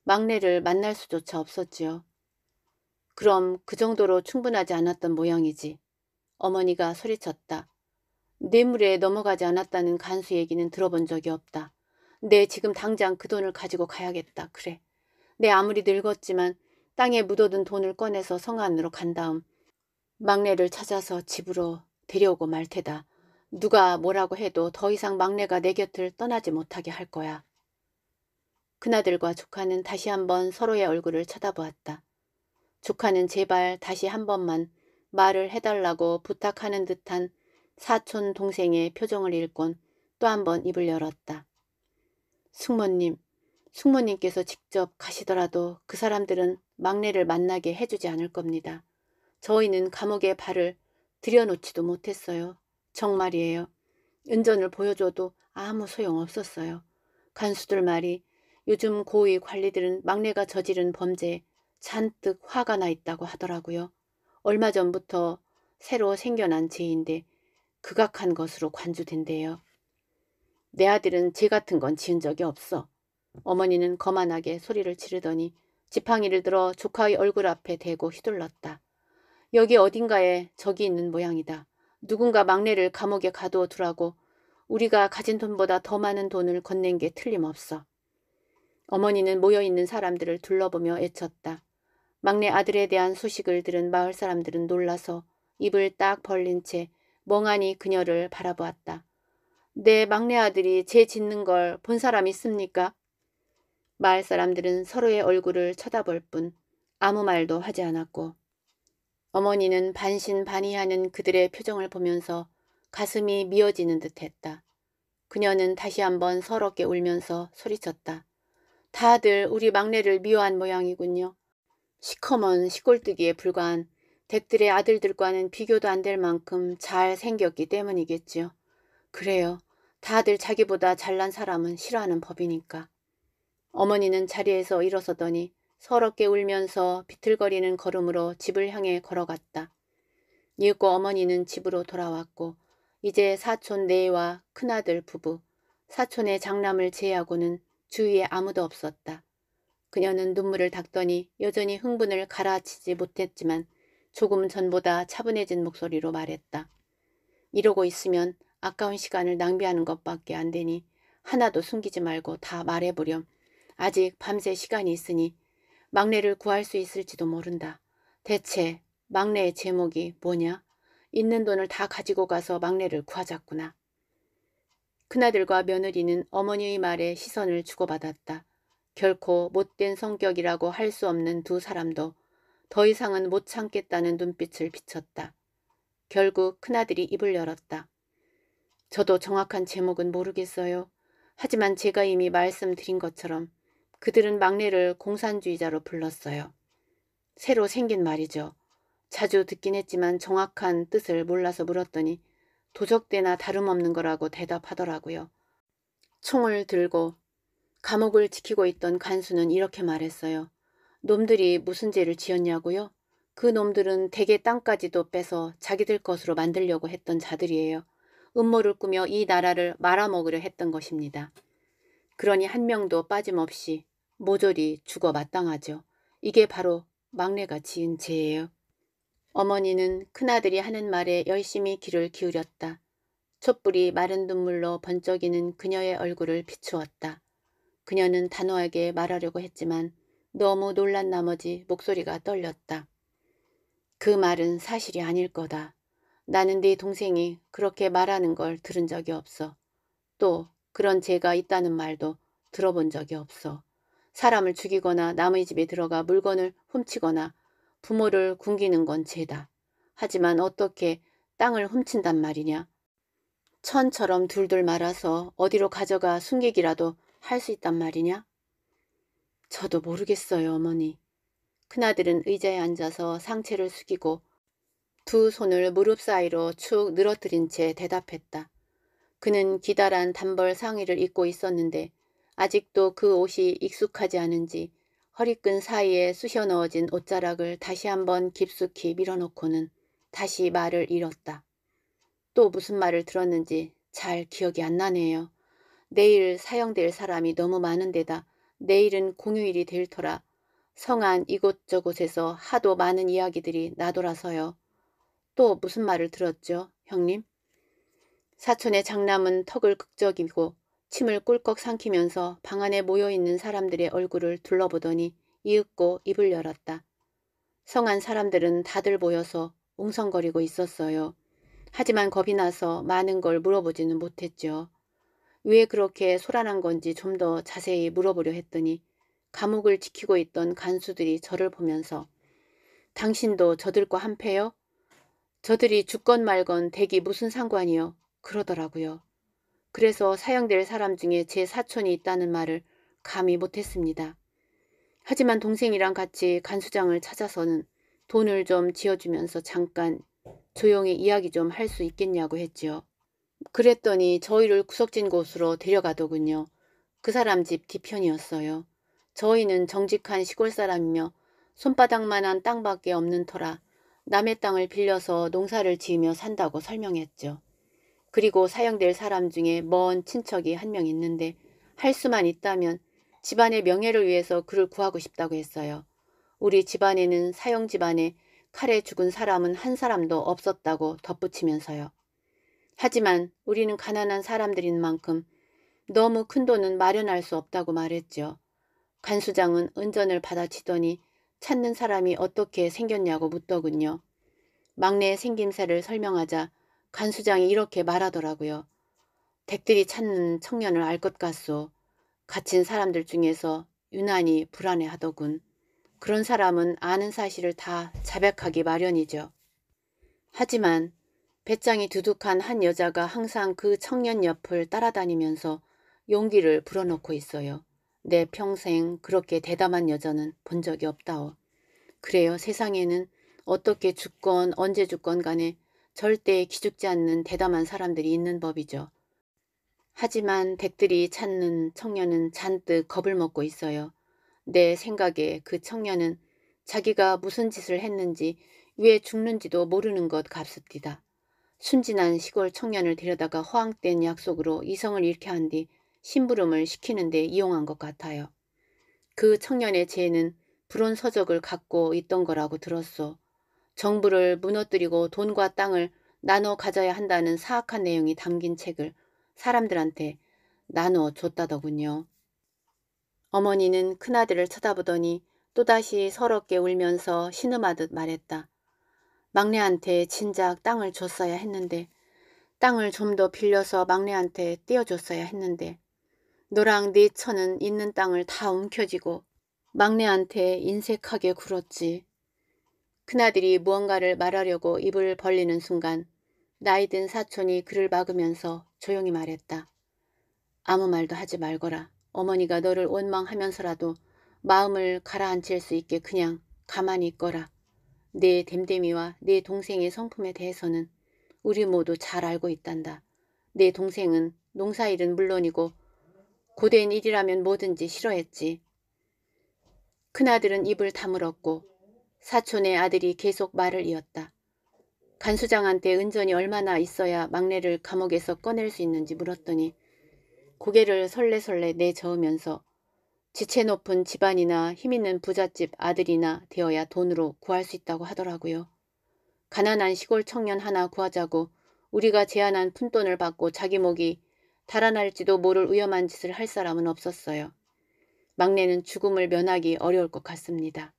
막내를 만날 수조차 없었지요. 그럼 그 정도로 충분하지 않았던 모양이지. 어머니가 소리쳤다. 뇌물에 넘어가지 않았다는 간수 얘기는 들어본 적이 없다. 내 네, 지금 당장 그 돈을 가지고 가야겠다. 그래. 내 네, 아무리 늙었지만 땅에 묻어둔 돈을 꺼내서 성 안으로 간 다음 막내를 찾아서 집으로 데려오고 말 테다. 누가 뭐라고 해도 더 이상 막내가 내 곁을 떠나지 못하게 할 거야. 큰아들과 조카는 다시 한번 서로의 얼굴을 쳐다보았다. 조카는 제발 다시 한 번만 말을 해달라고 부탁하는 듯한 사촌 동생의 표정을 읽곤 또 한 번 입을 열었다. 숙모님, 숙모님께서 직접 가시더라도 그 사람들은 막내를 만나게 해주지 않을 겁니다. 저희는 감옥에 발을 들여놓지도 못했어요. 정말이에요. 은전을 보여줘도 아무 소용없었어요. 간수들 말이 요즘 고위 관리들은 막내가 저지른 범죄에 잔뜩 화가 나 있다고 하더라고요. 얼마 전부터 새로 생겨난 죄인데 극악한 것으로 관주된대요. 내 아들은 죄 같은 건 지은 적이 없어. 어머니는 거만하게 소리를 지르더니 지팡이를 들어 조카의 얼굴 앞에 대고 휘둘렀다. 여기 어딘가에 적이 있는 모양이다. 누군가 막내를 감옥에 가두어 두라고 우리가 가진 돈보다 더 많은 돈을 건넨 게 틀림없어. 어머니는 모여있는 사람들을 둘러보며 애쳤다. 막내 아들에 대한 소식을 들은 마을 사람들은 놀라서 입을 딱 벌린 채 멍하니 그녀를 바라보았다. 내 막내 아들이 죄 짓는 걸 본 사람 있습니까? 마을 사람들은 서로의 얼굴을 쳐다볼 뿐 아무 말도 하지 않았고 어머니는 반신반의하는 그들의 표정을 보면서 가슴이 미어지는 듯했다. 그녀는 다시 한번 서럽게 울면서 소리쳤다. 다들 우리 막내를 미워한 모양이군요. 시커먼 시골뜨기에 불과한 댁들의 아들들과는 비교도 안 될 만큼 잘 생겼기 때문이겠지요. 그래요. 다들 자기보다 잘난 사람은 싫어하는 법이니까. 어머니는 자리에서 일어서더니 서럽게 울면서 비틀거리는 걸음으로 집을 향해 걸어갔다. 이윽고 어머니는 집으로 돌아왔고 이제 사촌 내와 큰아들 부부, 사촌의 장남을 제외하고는 주위에 아무도 없었다. 그녀는 눈물을 닦더니 여전히 흥분을 가라앉히지 못했지만 조금 전보다 차분해진 목소리로 말했다. 이러고 있으면 아까운 시간을 낭비하는 것밖에 안 되니 하나도 숨기지 말고 다 말해보렴. 아직 밤새 시간이 있으니 막내를 구할 수 있을지도 모른다. 대체 막내의 제목이 뭐냐? 있는 돈을 다 가지고 가서 막내를 구하자꾸나. 큰아들과 며느리는 어머니의 말에 시선을 주고받았다. 결코 못된 성격이라고 할 수 없는 두 사람도 더 이상은 못 참겠다는 눈빛을 비쳤다. 결국 큰아들이 입을 열었다. 저도 정확한 제목은 모르겠어요. 하지만 제가 이미 말씀드린 것처럼 그들은 막내를 공산주의자로 불렀어요. 새로 생긴 말이죠. 자주 듣긴 했지만 정확한 뜻을 몰라서 물었더니 도적대나 다름없는 거라고 대답하더라고요. 총을 들고 감옥을 지키고 있던 간수는 이렇게 말했어요. 놈들이 무슨 죄를 지었냐고요? 그 놈들은 대개 땅까지도 빼서 자기들 것으로 만들려고 했던 자들이에요. 음모를 꾸며 이 나라를 말아먹으려 했던 것입니다. 그러니 한 명도 빠짐없이 모조리 죽어 마땅하죠. 이게 바로 막내가 지은 죄예요. 어머니는 큰아들이 하는 말에 열심히 귀를 기울였다. 촛불이 마른 눈물로 번쩍이는 그녀의 얼굴을 비추었다. 그녀는 단호하게 말하려고 했지만 너무 놀란 나머지 목소리가 떨렸다. 그 말은 사실이 아닐 거다. 나는 네 동생이 그렇게 말하는 걸 들은 적이 없어. 또 그런 죄가 있다는 말도 들어본 적이 없어. 사람을 죽이거나 남의 집에 들어가 물건을 훔치거나 부모를 굶기는 건 죄다. 하지만 어떻게 땅을 훔친단 말이냐. 천처럼 둘둘 말아서 어디로 가져가 숨기기라도 할수 있단 말이냐? 저도 모르겠어요, 어머니. 큰아들은 의자에 앉아서 상체를 숙이고 두 손을 무릎 사이로 축 늘어뜨린 채 대답했다. 그는 기다란 단벌 상의를 입고 있었는데 아직도 그 옷이 익숙하지 않은지 허리끈 사이에 쑤셔 넣어진 옷자락을 다시 한번 깊숙이 밀어놓고는 다시 말을 잃었다. 또 무슨 말을 들었는지 잘 기억이 안 나네요. 내일 사형될 사람이 너무 많은데다 내일은 공휴일이 될 터라 성안 이곳저곳에서 하도 많은 이야기들이 나돌아서요. 또 무슨 말을 들었죠, 형님? 사촌의 장남은 턱을 극적이고 침을 꿀꺽 삼키면서 방 안에 모여있는 사람들의 얼굴을 둘러보더니 이윽고 입을 열었다. 성한 사람들은 다들 모여서 웅성거리고 있었어요. 하지만 겁이 나서 많은 걸 물어보지는 못했죠. 왜 그렇게 소란한 건지 좀 더 자세히 물어보려 했더니 감옥을 지키고 있던 간수들이 저를 보면서 당신도 저들과 한패요? 저들이 죽건 말건 대기 무슨 상관이요? 그러더라고요. 그래서 사형될 사람 중에 제 사촌이 있다는 말을 감히 못했습니다. 하지만 동생이랑 같이 간수장을 찾아서는 돈을 좀 지어주면서 잠깐 조용히 이야기 좀 할 수 있겠냐고 했지요. 그랬더니 저희를 구석진 곳으로 데려가더군요. 그 사람 집 뒤편이었어요. 저희는 정직한 시골 사람이며 손바닥만한 땅밖에 없는 터라 남의 땅을 빌려서 농사를 지으며 산다고 설명했죠. 그리고 사형될 사람 중에 먼 친척이 한 명 있는데 할 수만 있다면 집안의 명예를 위해서 그를 구하고 싶다고 했어요. 우리 집안에는 사형 집안에 칼에 죽은 사람은 한 사람도 없었다고 덧붙이면서요. 하지만 우리는 가난한 사람들인 만큼 너무 큰 돈은 마련할 수 없다고 말했죠. 간수장은 은전을 받아치더니 찾는 사람이 어떻게 생겼냐고 묻더군요. 막내의 생김새를 설명하자 간수장이 이렇게 말하더라고요. 댁들이 찾는 청년을 알 것 같소. 갇힌 사람들 중에서 유난히 불안해하더군. 그런 사람은 아는 사실을 다 자백하기 마련이죠. 하지만 배짱이 두둑한 한 여자가 항상 그 청년 옆을 따라다니면서 용기를 불어넣고 있어요. 내 평생 그렇게 대담한 여자는 본 적이 없다오. 그래요 세상에는 어떻게 죽건 언제 죽건 간에 절대 기죽지 않는 대담한 사람들이 있는 법이죠. 하지만 댁들이 찾는 청년은 잔뜩 겁을 먹고 있어요. 내 생각에 그 청년은 자기가 무슨 짓을 했는지 왜 죽는지도 모르는 것 같습니다. 순진한 시골 청년을 데려다가 허황된 약속으로 이성을 잃게 한 뒤 심부름을 시키는 데 이용한 것 같아요. 그 청년의 죄는 불온 서적을 갖고 있던 거라고 들었소. 정부를 무너뜨리고 돈과 땅을 나눠 가져야 한다는 사악한 내용이 담긴 책을 사람들한테 나눠 줬다더군요. 어머니는 큰아들을 쳐다보더니 또다시 서럽게 울면서 신음하듯 말했다. 막내한테 진작 땅을 줬어야 했는데 땅을 좀 더 빌려서 막내한테 띄어줬어야 했는데 너랑 네 처는 있는 땅을 다 움켜쥐고 막내한테 인색하게 굴었지. 큰아들이 무언가를 말하려고 입을 벌리는 순간 나이든 사촌이 그를 막으면서 조용히 말했다. 아무 말도 하지 말거라. 어머니가 너를 원망하면서라도 마음을 가라앉힐 수 있게 그냥 가만히 있거라. 내 댐댐이와 내 동생의 성품에 대해서는 우리 모두 잘 알고 있단다. 내 동생은 농사일은 물론이고 고된 일이라면 뭐든지 싫어했지. 큰아들은 입을 다물었고 사촌의 아들이 계속 말을 이었다. 간수장한테 은전이 얼마나 있어야 막내를 감옥에서 꺼낼 수 있는지 물었더니 고개를 설레설레 내저으면서 지체 높은 집안이나 힘있는 부잣집 아들이나 되어야 돈으로 구할 수 있다고 하더라고요. 가난한 시골 청년 하나 구하자고 우리가 제안한 푼돈을 받고 자기 목이 달아날지도 모를 위험한 짓을 할 사람은 없었어요. 막내는 죽음을 면하기 어려울 것 같습니다.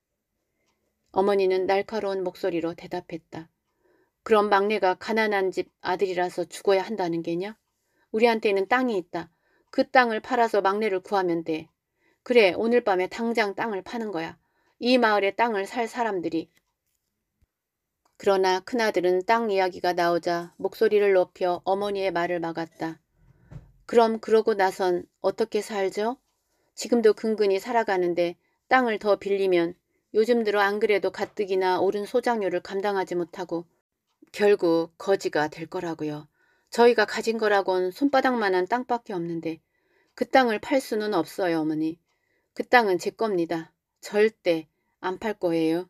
어머니는 날카로운 목소리로 대답했다. 그럼 막내가 가난한 집 아들이라서 죽어야 한다는 게냐? 우리한테는 땅이 있다. 그 땅을 팔아서 막내를 구하면 돼. 그래, 오늘 밤에 당장 땅을 파는 거야. 이마을에 땅을 살 사람들이. 그러나 큰아들은 땅 이야기가 나오자 목소리를 높여 어머니의 말을 막았다. 그럼 그러고 나선 어떻게 살죠? 지금도 근근히 살아가는데 땅을 더 빌리면 요즘 들어 안 그래도 가뜩이나 오른 소장료를 감당하지 못하고 결국 거지가 될 거라고요. 저희가 가진 거라곤 손바닥만한 땅밖에 없는데 그 땅을 팔 수는 없어요 어머니. 그 땅은 제 겁니다. 절대 안 팔 거예요.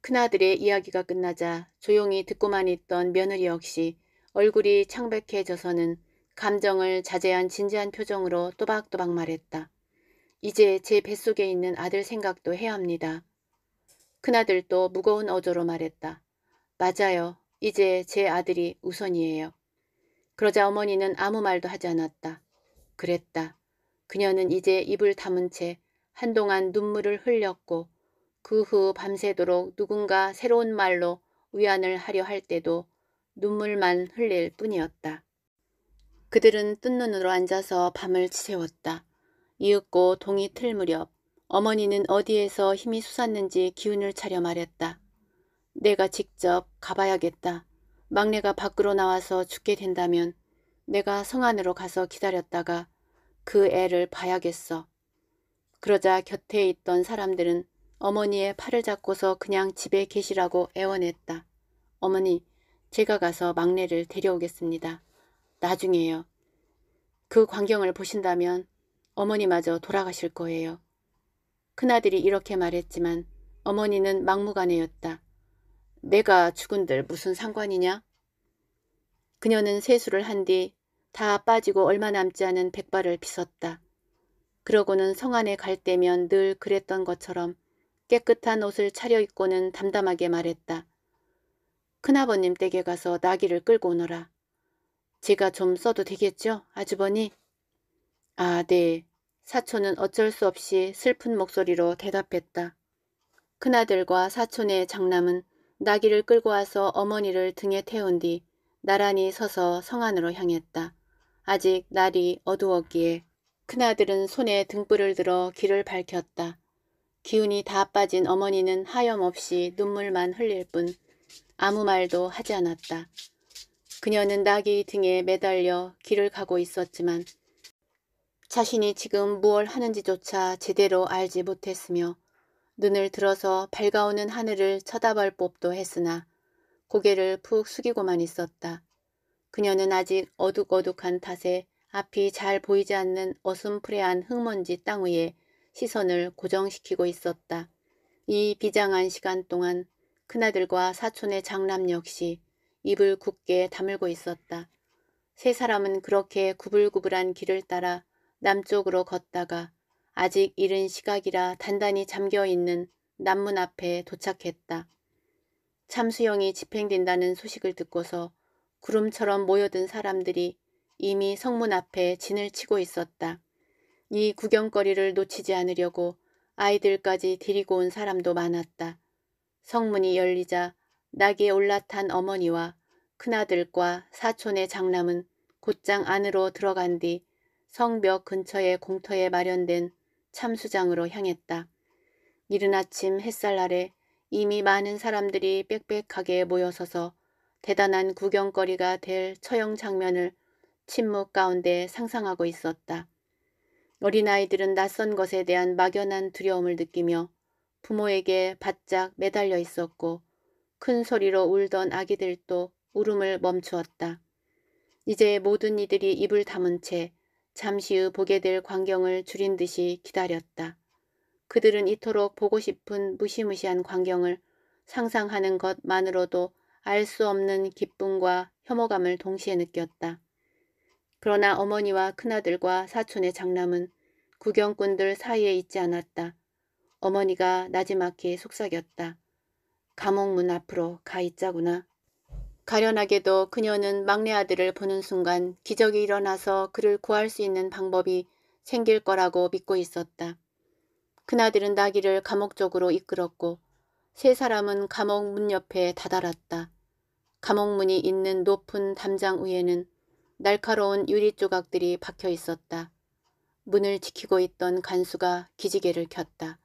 큰아들의 이야기가 끝나자 조용히 듣고만 있던 며느리 역시 얼굴이 창백해져서는 감정을 자제한 진지한 표정으로 또박또박 말했다. 이제 제 뱃속에 있는 아들 생각도 해야 합니다. 큰아들도 무거운 어조로 말했다. 맞아요. 이제 제 아들이 우선이에요. 그러자 어머니는 아무 말도 하지 않았다. 그랬다. 그녀는 이제 입을 다문 채 한동안 눈물을 흘렸고 그 후 밤새도록 누군가 새로운 말로 위안을 하려 할 때도 눈물만 흘릴 뿐이었다. 그들은 뜬눈으로 앉아서 밤을 지새웠다. 이윽고 동이 틀 무렵 어머니는 어디에서 힘이 솟았는지 기운을 차려 말했다. 내가 직접 가봐야겠다. 막내가 밖으로 나와서 죽게 된다면 내가 성 안으로 가서 기다렸다가 그 애를 봐야겠어. 그러자 곁에 있던 사람들은 어머니의 팔을 잡고서 그냥 집에 계시라고 애원했다. 어머니, 제가 가서 막내를 데려오겠습니다. 나중에요. 그 광경을 보신다면 어머니마저 돌아가실 거예요. 큰아들이 이렇게 말했지만 어머니는 막무가내였다. 내가 죽은들 무슨 상관이냐? 그녀는 세수를 한뒤 다 빠지고 얼마 남지 않은 백발을 빗었다. 그러고는 성 안에 갈 때면 늘 그랬던 것처럼 깨끗한 옷을 차려입고는 담담하게 말했다. 큰아버님 댁에 가서 나귀를 끌고 오너라. 제가 좀 써도 되겠죠, 아주버니? 아, 네. 사촌은 어쩔 수 없이 슬픈 목소리로 대답했다. 큰아들과 사촌의 장남은 나귀를 끌고 와서 어머니를 등에 태운 뒤 나란히 서서 성 안으로 향했다. 아직 날이 어두웠기에 큰아들은 손에 등불을 들어 길을 밝혔다. 기운이 다 빠진 어머니는 하염없이 눈물만 흘릴 뿐 아무 말도 하지 않았다. 그녀는 낙이 등에 매달려 길을 가고 있었지만 자신이 지금 무얼 하는지조차 제대로 알지 못했으며 눈을 들어서 밝아오는 하늘을 쳐다볼 법도 했으나 고개를 푹 숙이고만 있었다. 그녀는 아직 어둑어둑한 탓에 앞이 잘 보이지 않는 어슴푸레한 흙먼지 땅 위에 시선을 고정시키고 있었다. 이 비장한 시간 동안 큰아들과 사촌의 장남 역시 입을 굳게 다물고 있었다. 세 사람은 그렇게 구불구불한 길을 따라 남쪽으로 걷다가 아직 이른 시각이라 단단히 잠겨있는 남문 앞에 도착했다. 참수형이 집행된다는 소식을 듣고서 구름처럼 모여든 사람들이 이미 성문 앞에 진을 치고 있었다. 이 구경거리를 놓치지 않으려고 아이들까지 데리고 온 사람도 많았다. 성문이 열리자 낙에 올라탄 어머니와 큰아들과 사촌의 장남은 곧장 안으로 들어간 뒤 성벽 근처의 공터에 마련된 참수장으로 향했다. 이른 아침 햇살 아래 이미 많은 사람들이 빽빽하게 모여서서 대단한 구경거리가 될 처형 장면을 침묵 가운데 상상하고 있었다. 어린아이들은 낯선 것에 대한 막연한 두려움을 느끼며 부모에게 바짝 매달려 있었고 큰 소리로 울던 아기들도 울음을 멈추었다. 이제 모든 이들이 입을 다문 채 잠시 후 보게 될 광경을 줄인 듯이 기다렸다. 그들은 이토록 보고 싶은 무시무시한 광경을 상상하는 것만으로도 알수 없는 기쁨과 혐오감을 동시에 느꼈다. 그러나 어머니와 큰아들과 사촌의 장남은 구경꾼들 사이에 있지 않았다. 어머니가 나지막히 속삭였다. 감옥 문 앞으로 가 있자구나. 가련하게도 그녀는 막내 아들을 보는 순간 기적이 일어나서 그를 구할 수 있는 방법이 생길 거라고 믿고 있었다. 큰아들은 나기를 감옥 쪽으로 이끌었고 세 사람은 감옥 문 옆에 다다랐다. 감옥 문이 있는 높은 담장 위에는 날카로운 유리 조각들이 박혀 있었다. 문을 지키고 있던 간수가 기지개를 켰다.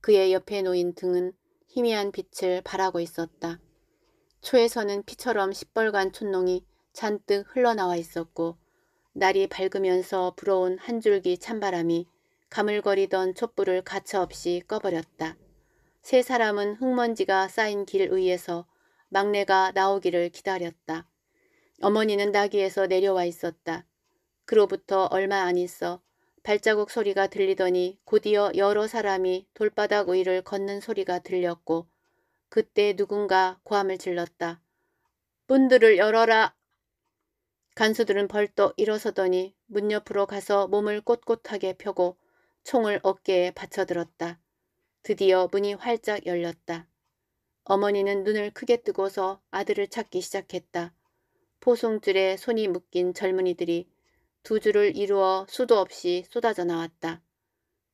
그의 옆에 놓인 등은 희미한 빛을 발하고 있었다. 초에서는 피처럼 시뻘간 촛농이 잔뜩 흘러나와 있었고 날이 밝으면서 불어온 한 줄기 찬바람이 가물거리던 촛불을 가차없이 꺼버렸다. 세 사람은 흙먼지가 쌓인 길 위에서 막내가 나오기를 기다렸다. 어머니는 나귀에서 내려와 있었다. 그로부터 얼마 안 있어 발자국 소리가 들리더니 곧이어 여러 사람이 돌바닥 위를 걷는 소리가 들렸고 그때 누군가 고함을 질렀다. 문들을 열어라! 간수들은 벌떡 일어서더니 문 옆으로 가서 몸을 꼿꼿하게 펴고 총을 어깨에 받쳐들었다. 드디어 문이 활짝 열렸다. 어머니는 눈을 크게 뜨고서 아들을 찾기 시작했다. 포송줄에 손이 묶인 젊은이들이 두 줄을 이루어 수도 없이 쏟아져 나왔다.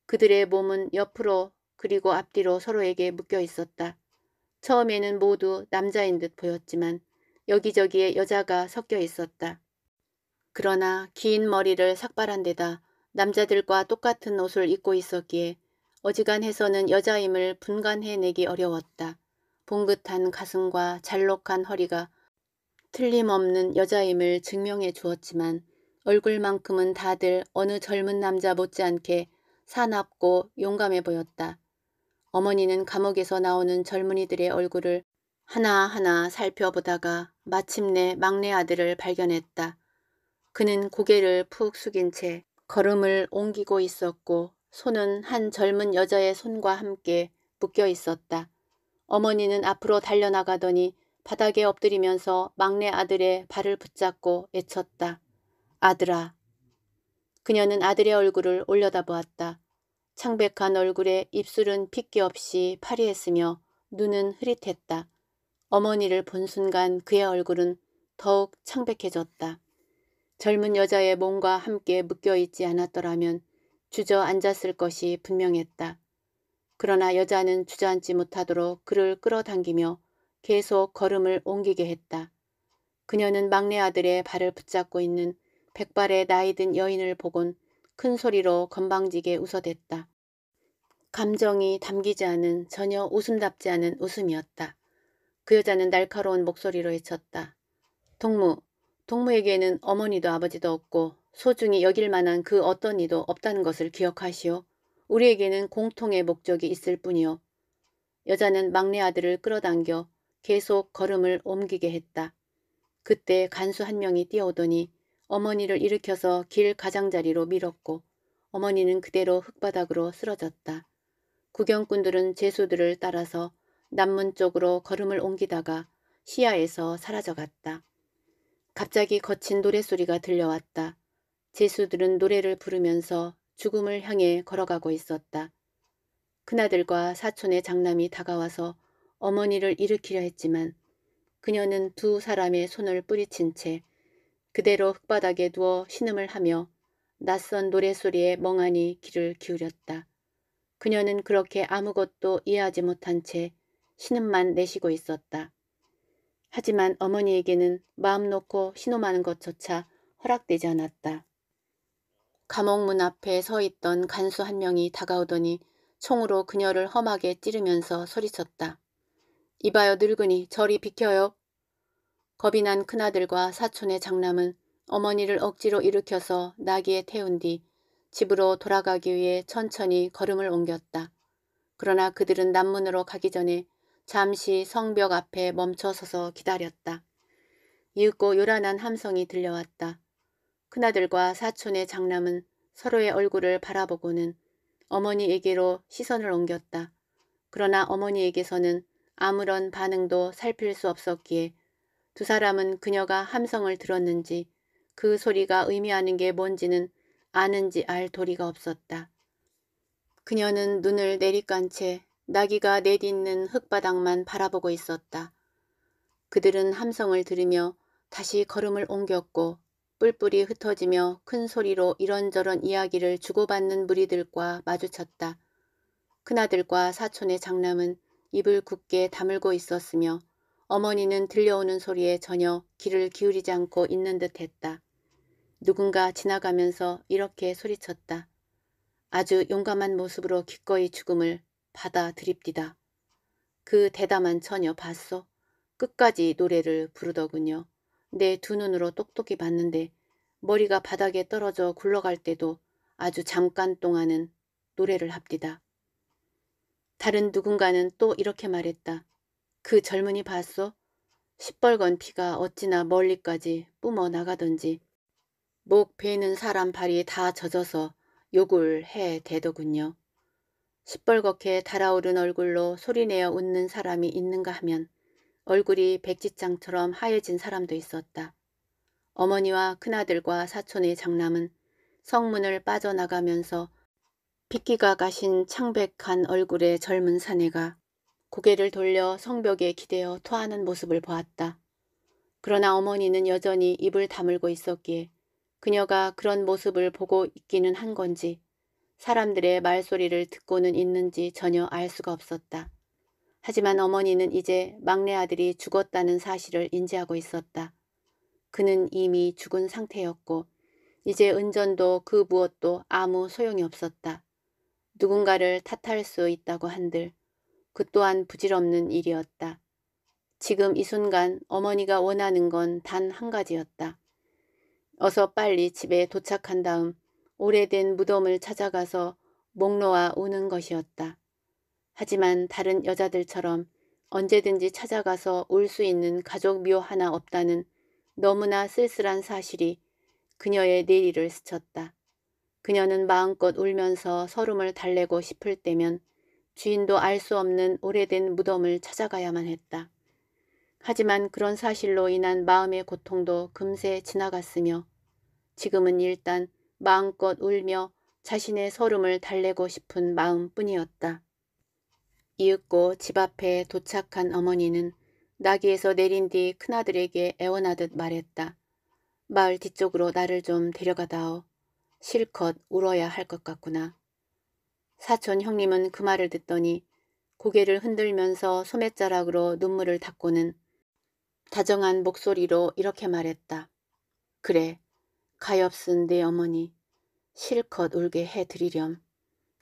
그들의 몸은 옆으로 그리고 앞뒤로 서로에게 묶여 있었다. 처음에는 모두 남자인 듯 보였지만 여기저기에 여자가 섞여 있었다. 그러나 긴 머리를 삭발한 데다 남자들과 똑같은 옷을 입고 있었기에 어지간해서는 여자임을 분간해내기 어려웠다. 봉긋한 가슴과 잘록한 허리가 틀림없는 여자임을 증명해 주었지만 얼굴만큼은 다들 어느 젊은 남자 못지않게 사납고 용감해 보였다. 어머니는 감옥에서 나오는 젊은이들의 얼굴을 하나하나 살펴보다가 마침내 막내 아들을 발견했다. 그는 고개를 푹 숙인 채 걸음을 옮기고 있었고 손은 한 젊은 여자의 손과 함께 묶여 있었다. 어머니는 앞으로 달려나가더니 바닥에 엎드리면서 막내 아들의 발을 붙잡고 애쳤다. 아들아. 그녀는 아들의 얼굴을 올려다보았다. 창백한 얼굴에 입술은 핏기 없이 파리했으며 눈은 흐릿했다. 어머니를 본 순간 그의 얼굴은 더욱 창백해졌다. 젊은 여자의 몸과 함께 묶여있지 않았더라면 주저앉았을 것이 분명했다. 그러나 여자는 주저앉지 못하도록 그를 끌어당기며 계속 걸음을 옮기게 했다. 그녀는 막내 아들의 발을 붙잡고 있는 백발의 나이든 여인을 보곤 큰 소리로 건방지게 웃어댔다. 감정이 담기지 않은 전혀 웃음답지 않은 웃음이었다. 그 여자는 날카로운 목소리로 외쳤다. 동무, 동무에게는 어머니도 아버지도 없고 소중히 여길 만한 그 어떤 이도 없다는 것을 기억하시오. 우리에게는 공통의 목적이 있을 뿐이오 여자는 막내 아들을 끌어당겨 계속 걸음을 옮기게 했다. 그때 간수 한 명이 뛰어오더니 어머니를 일으켜서 길 가장자리로 밀었고 어머니는 그대로 흙바닥으로 쓰러졌다. 구경꾼들은 재수들을 따라서 남문 쪽으로 걸음을 옮기다가 시야에서 사라져갔다. 갑자기 거친 노랫소리가 들려왔다. 제수들은 노래를 부르면서 죽음을 향해 걸어가고 있었다. 큰아들과 사촌의 장남이 다가와서 어머니를 일으키려 했지만 그녀는 두 사람의 손을 뿌리친 채 그대로 흙바닥에 누워 신음을 하며 낯선 노래소리에 멍하니 귀를 기울였다. 그녀는 그렇게 아무것도 이해하지 못한 채 신음만 내쉬고 있었다. 하지만 어머니에게는 마음 놓고 신호하는 것조차 허락되지 않았다. 감옥 문 앞에 서 있던 간수 한 명이 다가오더니 총으로 그녀를 험하게 찌르면서 소리쳤다. 이봐요 늙은이 저리 비켜요. 겁이 난 큰아들과 사촌의 장남은 어머니를 억지로 일으켜서 나귀에 태운 뒤 집으로 돌아가기 위해 천천히 걸음을 옮겼다. 그러나 그들은 남문으로 가기 전에 잠시 성벽 앞에 멈춰서서 기다렸다. 이윽고 요란한 함성이 들려왔다. 큰아들과 사촌의 장남은 서로의 얼굴을 바라보고는 어머니에게로 시선을 옮겼다. 그러나 어머니에게서는 아무런 반응도 살필 수 없었기에 두 사람은 그녀가 함성을 들었는지 그 소리가 의미하는 게 뭔지는 아는지 알 도리가 없었다. 그녀는 눈을 내리깐 채 나귀가 내딛는 흙바닥만 바라보고 있었다. 그들은 함성을 들으며 다시 걸음을 옮겼고 뿔뿔이 흩어지며 큰 소리로 이런저런 이야기를 주고받는 무리들과 마주쳤다. 큰아들과 사촌의 장남은 입을 굳게 다물고 있었으며 어머니는 들려오는 소리에 전혀 귀를 기울이지 않고 있는 듯했다. 누군가 지나가면서 이렇게 소리쳤다. 아주 용감한 모습으로 기꺼이 죽음을 받아들입디다. 그 대담한 처녀 봤어. 끝까지 노래를 부르더군요. 내 두 눈으로 똑똑히 봤는데 머리가 바닥에 떨어져 굴러갈 때도 아주 잠깐 동안은 노래를 합디다. 다른 누군가는 또 이렇게 말했다. 그 젊은이 봤어? 시뻘건 피가 어찌나 멀리까지 뿜어 나가던지 목 베는 사람 발이 다 젖어서 욕을 해 대더군요. 시뻘겋게 달아오른 얼굴로 소리내어 웃는 사람이 있는가 하면 얼굴이 백지장처럼 하얘진 사람도 있었다. 어머니와 큰아들과 사촌의 장남은 성문을 빠져나가면서 빗기가 가신 창백한 얼굴의 젊은 사내가 고개를 돌려 성벽에 기대어 토하는 모습을 보았다. 그러나 어머니는 여전히 입을 다물고 있었기에 그녀가 그런 모습을 보고 있기는 한 건지 사람들의 말소리를 듣고는 있는지 전혀 알 수가 없었다. 하지만 어머니는 이제 막내 아들이 죽었다는 사실을 인지하고 있었다. 그는 이미 죽은 상태였고 이제 은전도 그 무엇도 아무 소용이 없었다. 누군가를 탓할 수 있다고 한들 그 또한 부질없는 일이었다. 지금 이 순간 어머니가 원하는 건 단 한 가지였다. 어서 빨리 집에 도착한 다음 오래된 무덤을 찾아가서 목 놓아 우는 것이었다. 하지만 다른 여자들처럼 언제든지 찾아가서 울 수 있는 가족 묘 하나 없다는 너무나 쓸쓸한 사실이 그녀의 내리를 스쳤다. 그녀는 마음껏 울면서 서름을 달래고 싶을 때면 주인도 알 수 없는 오래된 무덤을 찾아가야만 했다. 하지만 그런 사실로 인한 마음의 고통도 금세 지나갔으며 지금은 일단 마음껏 울며 자신의 서름을 달래고 싶은 마음뿐이었다. 이윽고 집 앞에 도착한 어머니는 나귀에서 내린 뒤 큰아들에게 애원하듯 말했다. 마을 뒤쪽으로 나를 좀 데려가다오. 실컷 울어야 할 것 같구나. 사촌 형님은 그 말을 듣더니 고개를 흔들면서 소매자락으로 눈물을 닦고는 다정한 목소리로 이렇게 말했다. 그래, 가엾은 내 어머니 실컷 울게 해드리렴.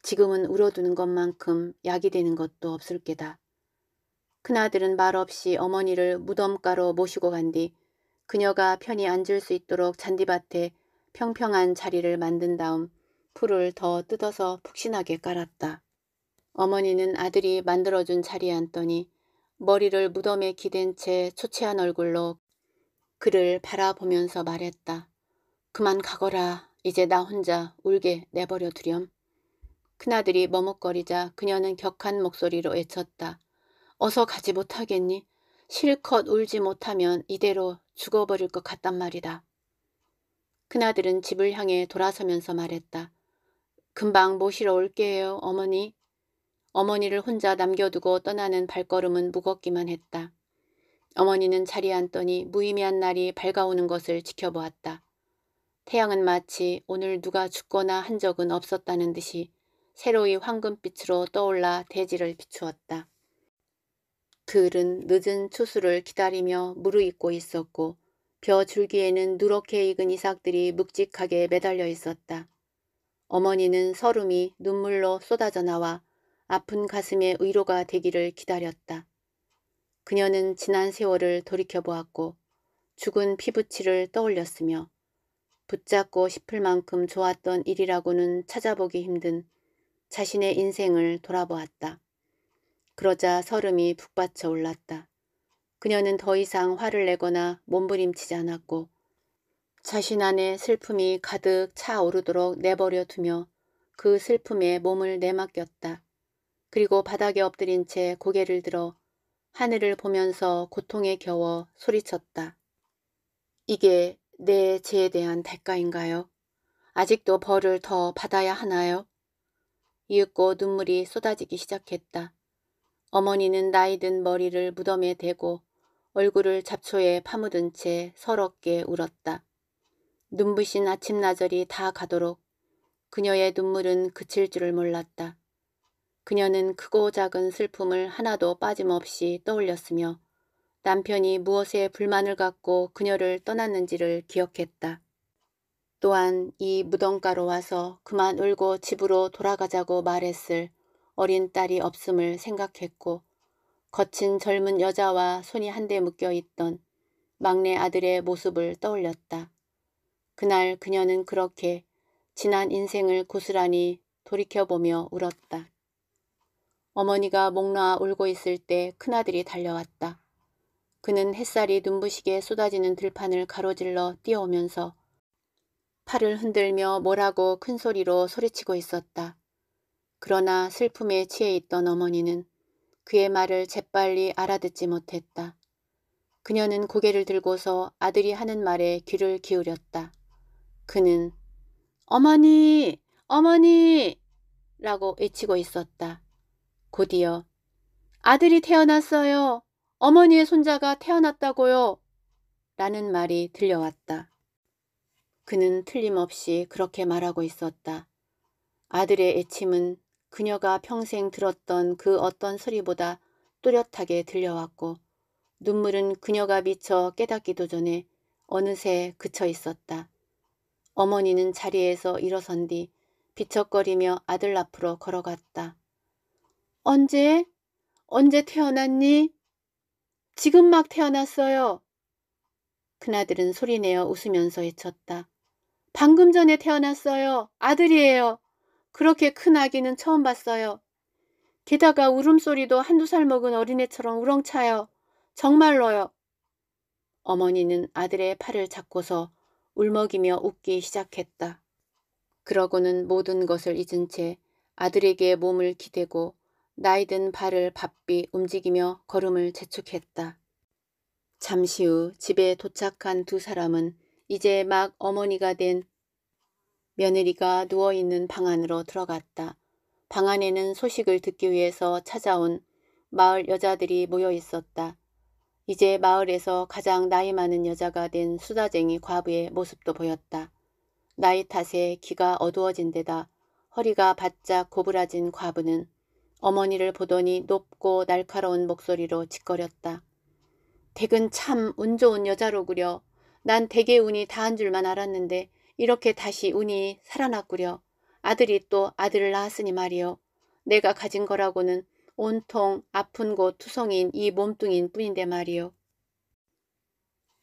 지금은 울어두는 것만큼 약이 되는 것도 없을 게다. 큰아들은 말없이 어머니를 무덤가로 모시고 간 뒤 그녀가 편히 앉을 수 있도록 잔디밭에 평평한 자리를 만든 다음 풀을 더 뜯어서 푹신하게 깔았다. 어머니는 아들이 만들어준 자리에 앉더니 머리를 무덤에 기댄 채 초췌한 얼굴로 그를 바라보면서 말했다. 그만 가거라. 이제 나 혼자 울게 내버려 두렴. 큰아들이 머뭇거리자 그녀는 격한 목소리로 외쳤다. 어서 가지 못하겠니? 실컷 울지 못하면 이대로 죽어버릴 것 같단 말이다. 큰아들은 집을 향해 돌아서면서 말했다. 금방 모시러 올게요, 어머니. 어머니를 혼자 남겨두고 떠나는 발걸음은 무겁기만 했다. 어머니는 자리에 앉더니 무의미한 날이 밝아오는 것을 지켜보았다. 태양은 마치 오늘 누가 죽거나 한 적은 없었다는 듯이 새로이 황금빛으로 떠올라 대지를 비추었다. 그을은 늦은 추수를 기다리며 무르익고 있었고 벼 줄기에는 누렇게 익은 이삭들이 묵직하게 매달려 있었다. 어머니는 서름이 눈물로 쏟아져 나와 아픈 가슴에 의로가 되기를 기다렸다. 그녀는 지난 세월을 돌이켜보았고 죽은 피부치를 떠올렸으며 붙잡고 싶을 만큼 좋았던 일이라고는 찾아보기 힘든 자신의 인생을 돌아보았다. 그러자 설움이 북받쳐 올랐다. 그녀는 더 이상 화를 내거나 몸부림치지 않았고 자신 안에 슬픔이 가득 차오르도록 내버려 두며 그 슬픔에 몸을 내맡겼다. 그리고 바닥에 엎드린 채 고개를 들어 하늘을 보면서 고통에 겨워 소리쳤다. 이게 내 죄에 대한 대가인가요? 아직도 벌을 더 받아야 하나요? 이윽고 눈물이 쏟아지기 시작했다. 어머니는 나이든 머리를 무덤에 대고 얼굴을 잡초에 파묻은 채 서럽게 울었다. 눈부신 아침나절이 다 가도록 그녀의 눈물은 그칠 줄을 몰랐다. 그녀는 크고 작은 슬픔을 하나도 빠짐없이 떠올렸으며 남편이 무엇에 불만을 갖고 그녀를 떠났는지를 기억했다. 또한 이 무덤가로 와서 그만 울고 집으로 돌아가자고 말했을 어린 딸이 없음을 생각했고 거친 젊은 여자와 손이 한데 묶여 있던 막내 아들의 모습을 떠올렸다. 그날 그녀는 그렇게 지난 인생을 고스란히 돌이켜보며 울었다. 어머니가 목놔아 울고 있을 때 큰아들이 달려왔다. 그는 햇살이 눈부시게 쏟아지는 들판을 가로질러 뛰어오면서 팔을 흔들며 뭐라고 큰 소리로 소리치고 있었다. 그러나 슬픔에 취해 있던 어머니는 그의 말을 재빨리 알아듣지 못했다. 그녀는 고개를 들고서 아들이 하는 말에 귀를 기울였다. 그는 어머니! 어머니! 라고 외치고 있었다. 곧이어 아들이 태어났어요! 어머니의 손자가 태어났다고요. 라는 말이 들려왔다. 그는 틀림없이 그렇게 말하고 있었다. 아들의 애침은 그녀가 평생 들었던 그 어떤 소리보다 또렷하게 들려왔고 눈물은 그녀가 미쳐 깨닫기도 전에 어느새 그쳐 있었다. 어머니는 자리에서 일어선 뒤 비척거리며 아들 앞으로 걸어갔다. 언제? 언제 태어났니? 지금 막 태어났어요. 큰아들은 소리내어 웃으면서 외쳤다. 방금 전에 태어났어요. 아들이에요. 그렇게 큰 아기는 처음 봤어요. 게다가 울음소리도 한두 살 먹은 어린애처럼 우렁차요. 정말로요. 어머니는 아들의 팔을 잡고서 울먹이며 웃기 시작했다. 그러고는 모든 것을 잊은 채 아들에게 몸을 기대고 나이든 발을 바삐 움직이며 걸음을 재촉했다. 잠시 후 집에 도착한 두 사람은 이제 막 어머니가 된 며느리가 누워있는 방 안으로 들어갔다. 방 안에는 소식을 듣기 위해서 찾아온 마을 여자들이 모여 있었다. 이제 마을에서 가장 나이 많은 여자가 된 수다쟁이 과부의 모습도 보였다. 나이 탓에 귀가 어두워진 데다 허리가 바짝 고부라진 과부는 어머니를 보더니 높고 날카로운 목소리로 짓거렸다. 댁은 참 운 좋은 여자로구려. 난 댁의 운이 다한 줄만 알았는데 이렇게 다시 운이 살아났구려. 아들이 또 아들을 낳았으니 말이오 내가 가진 거라고는 온통 아픈 곳 투성인 이 몸뚱인 뿐인데 말이오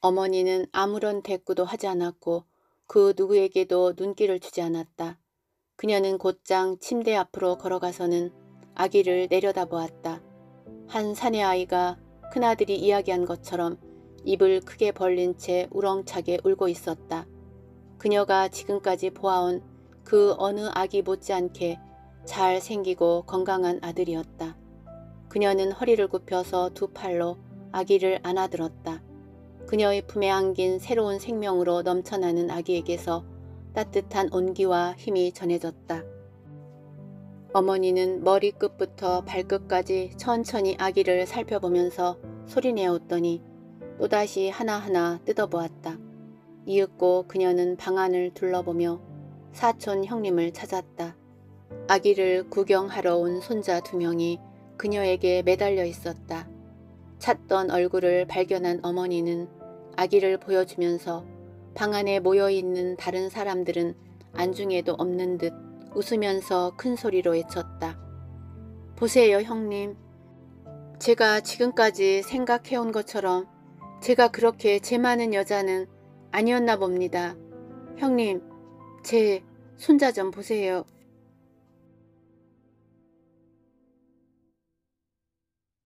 어머니는 아무런 대꾸도 하지 않았고 그 누구에게도 눈길을 주지 않았다. 그녀는 곧장 침대 앞으로 걸어가서는 아기를 내려다보았다. 한 사내 아이가 큰아들이 이야기한 것처럼 입을 크게 벌린 채 우렁차게 울고 있었다. 그녀가 지금까지 보아온 그 어느 아기 못지않게 잘 생기고 건강한 아들이었다. 그녀는 허리를 굽혀서 두 팔로 아기를 안아들었다. 그녀의 품에 안긴 새로운 생명으로 넘쳐나는 아기에게서 따뜻한 온기와 힘이 전해졌다. 어머니는 머리끝부터 발끝까지 천천히 아기를 살펴보면서 소리내었더니 또다시 하나하나 뜯어보았다. 이윽고 그녀는 방안을 둘러보며 사촌 형님을 찾았다. 아기를 구경하러 온 손자 두 명이 그녀에게 매달려 있었다. 찾던 얼굴을 발견한 어머니는 아기를 보여주면서 방 안에 모여있는 다른 사람들은 안중에도 없는 듯 웃으면서 큰 소리로 외쳤다. 보세요, 형님. 제가 지금까지 생각해온 것처럼 제가 그렇게 재 많은 여자는 아니었나 봅니다. 형님, 제 손자 좀 보세요.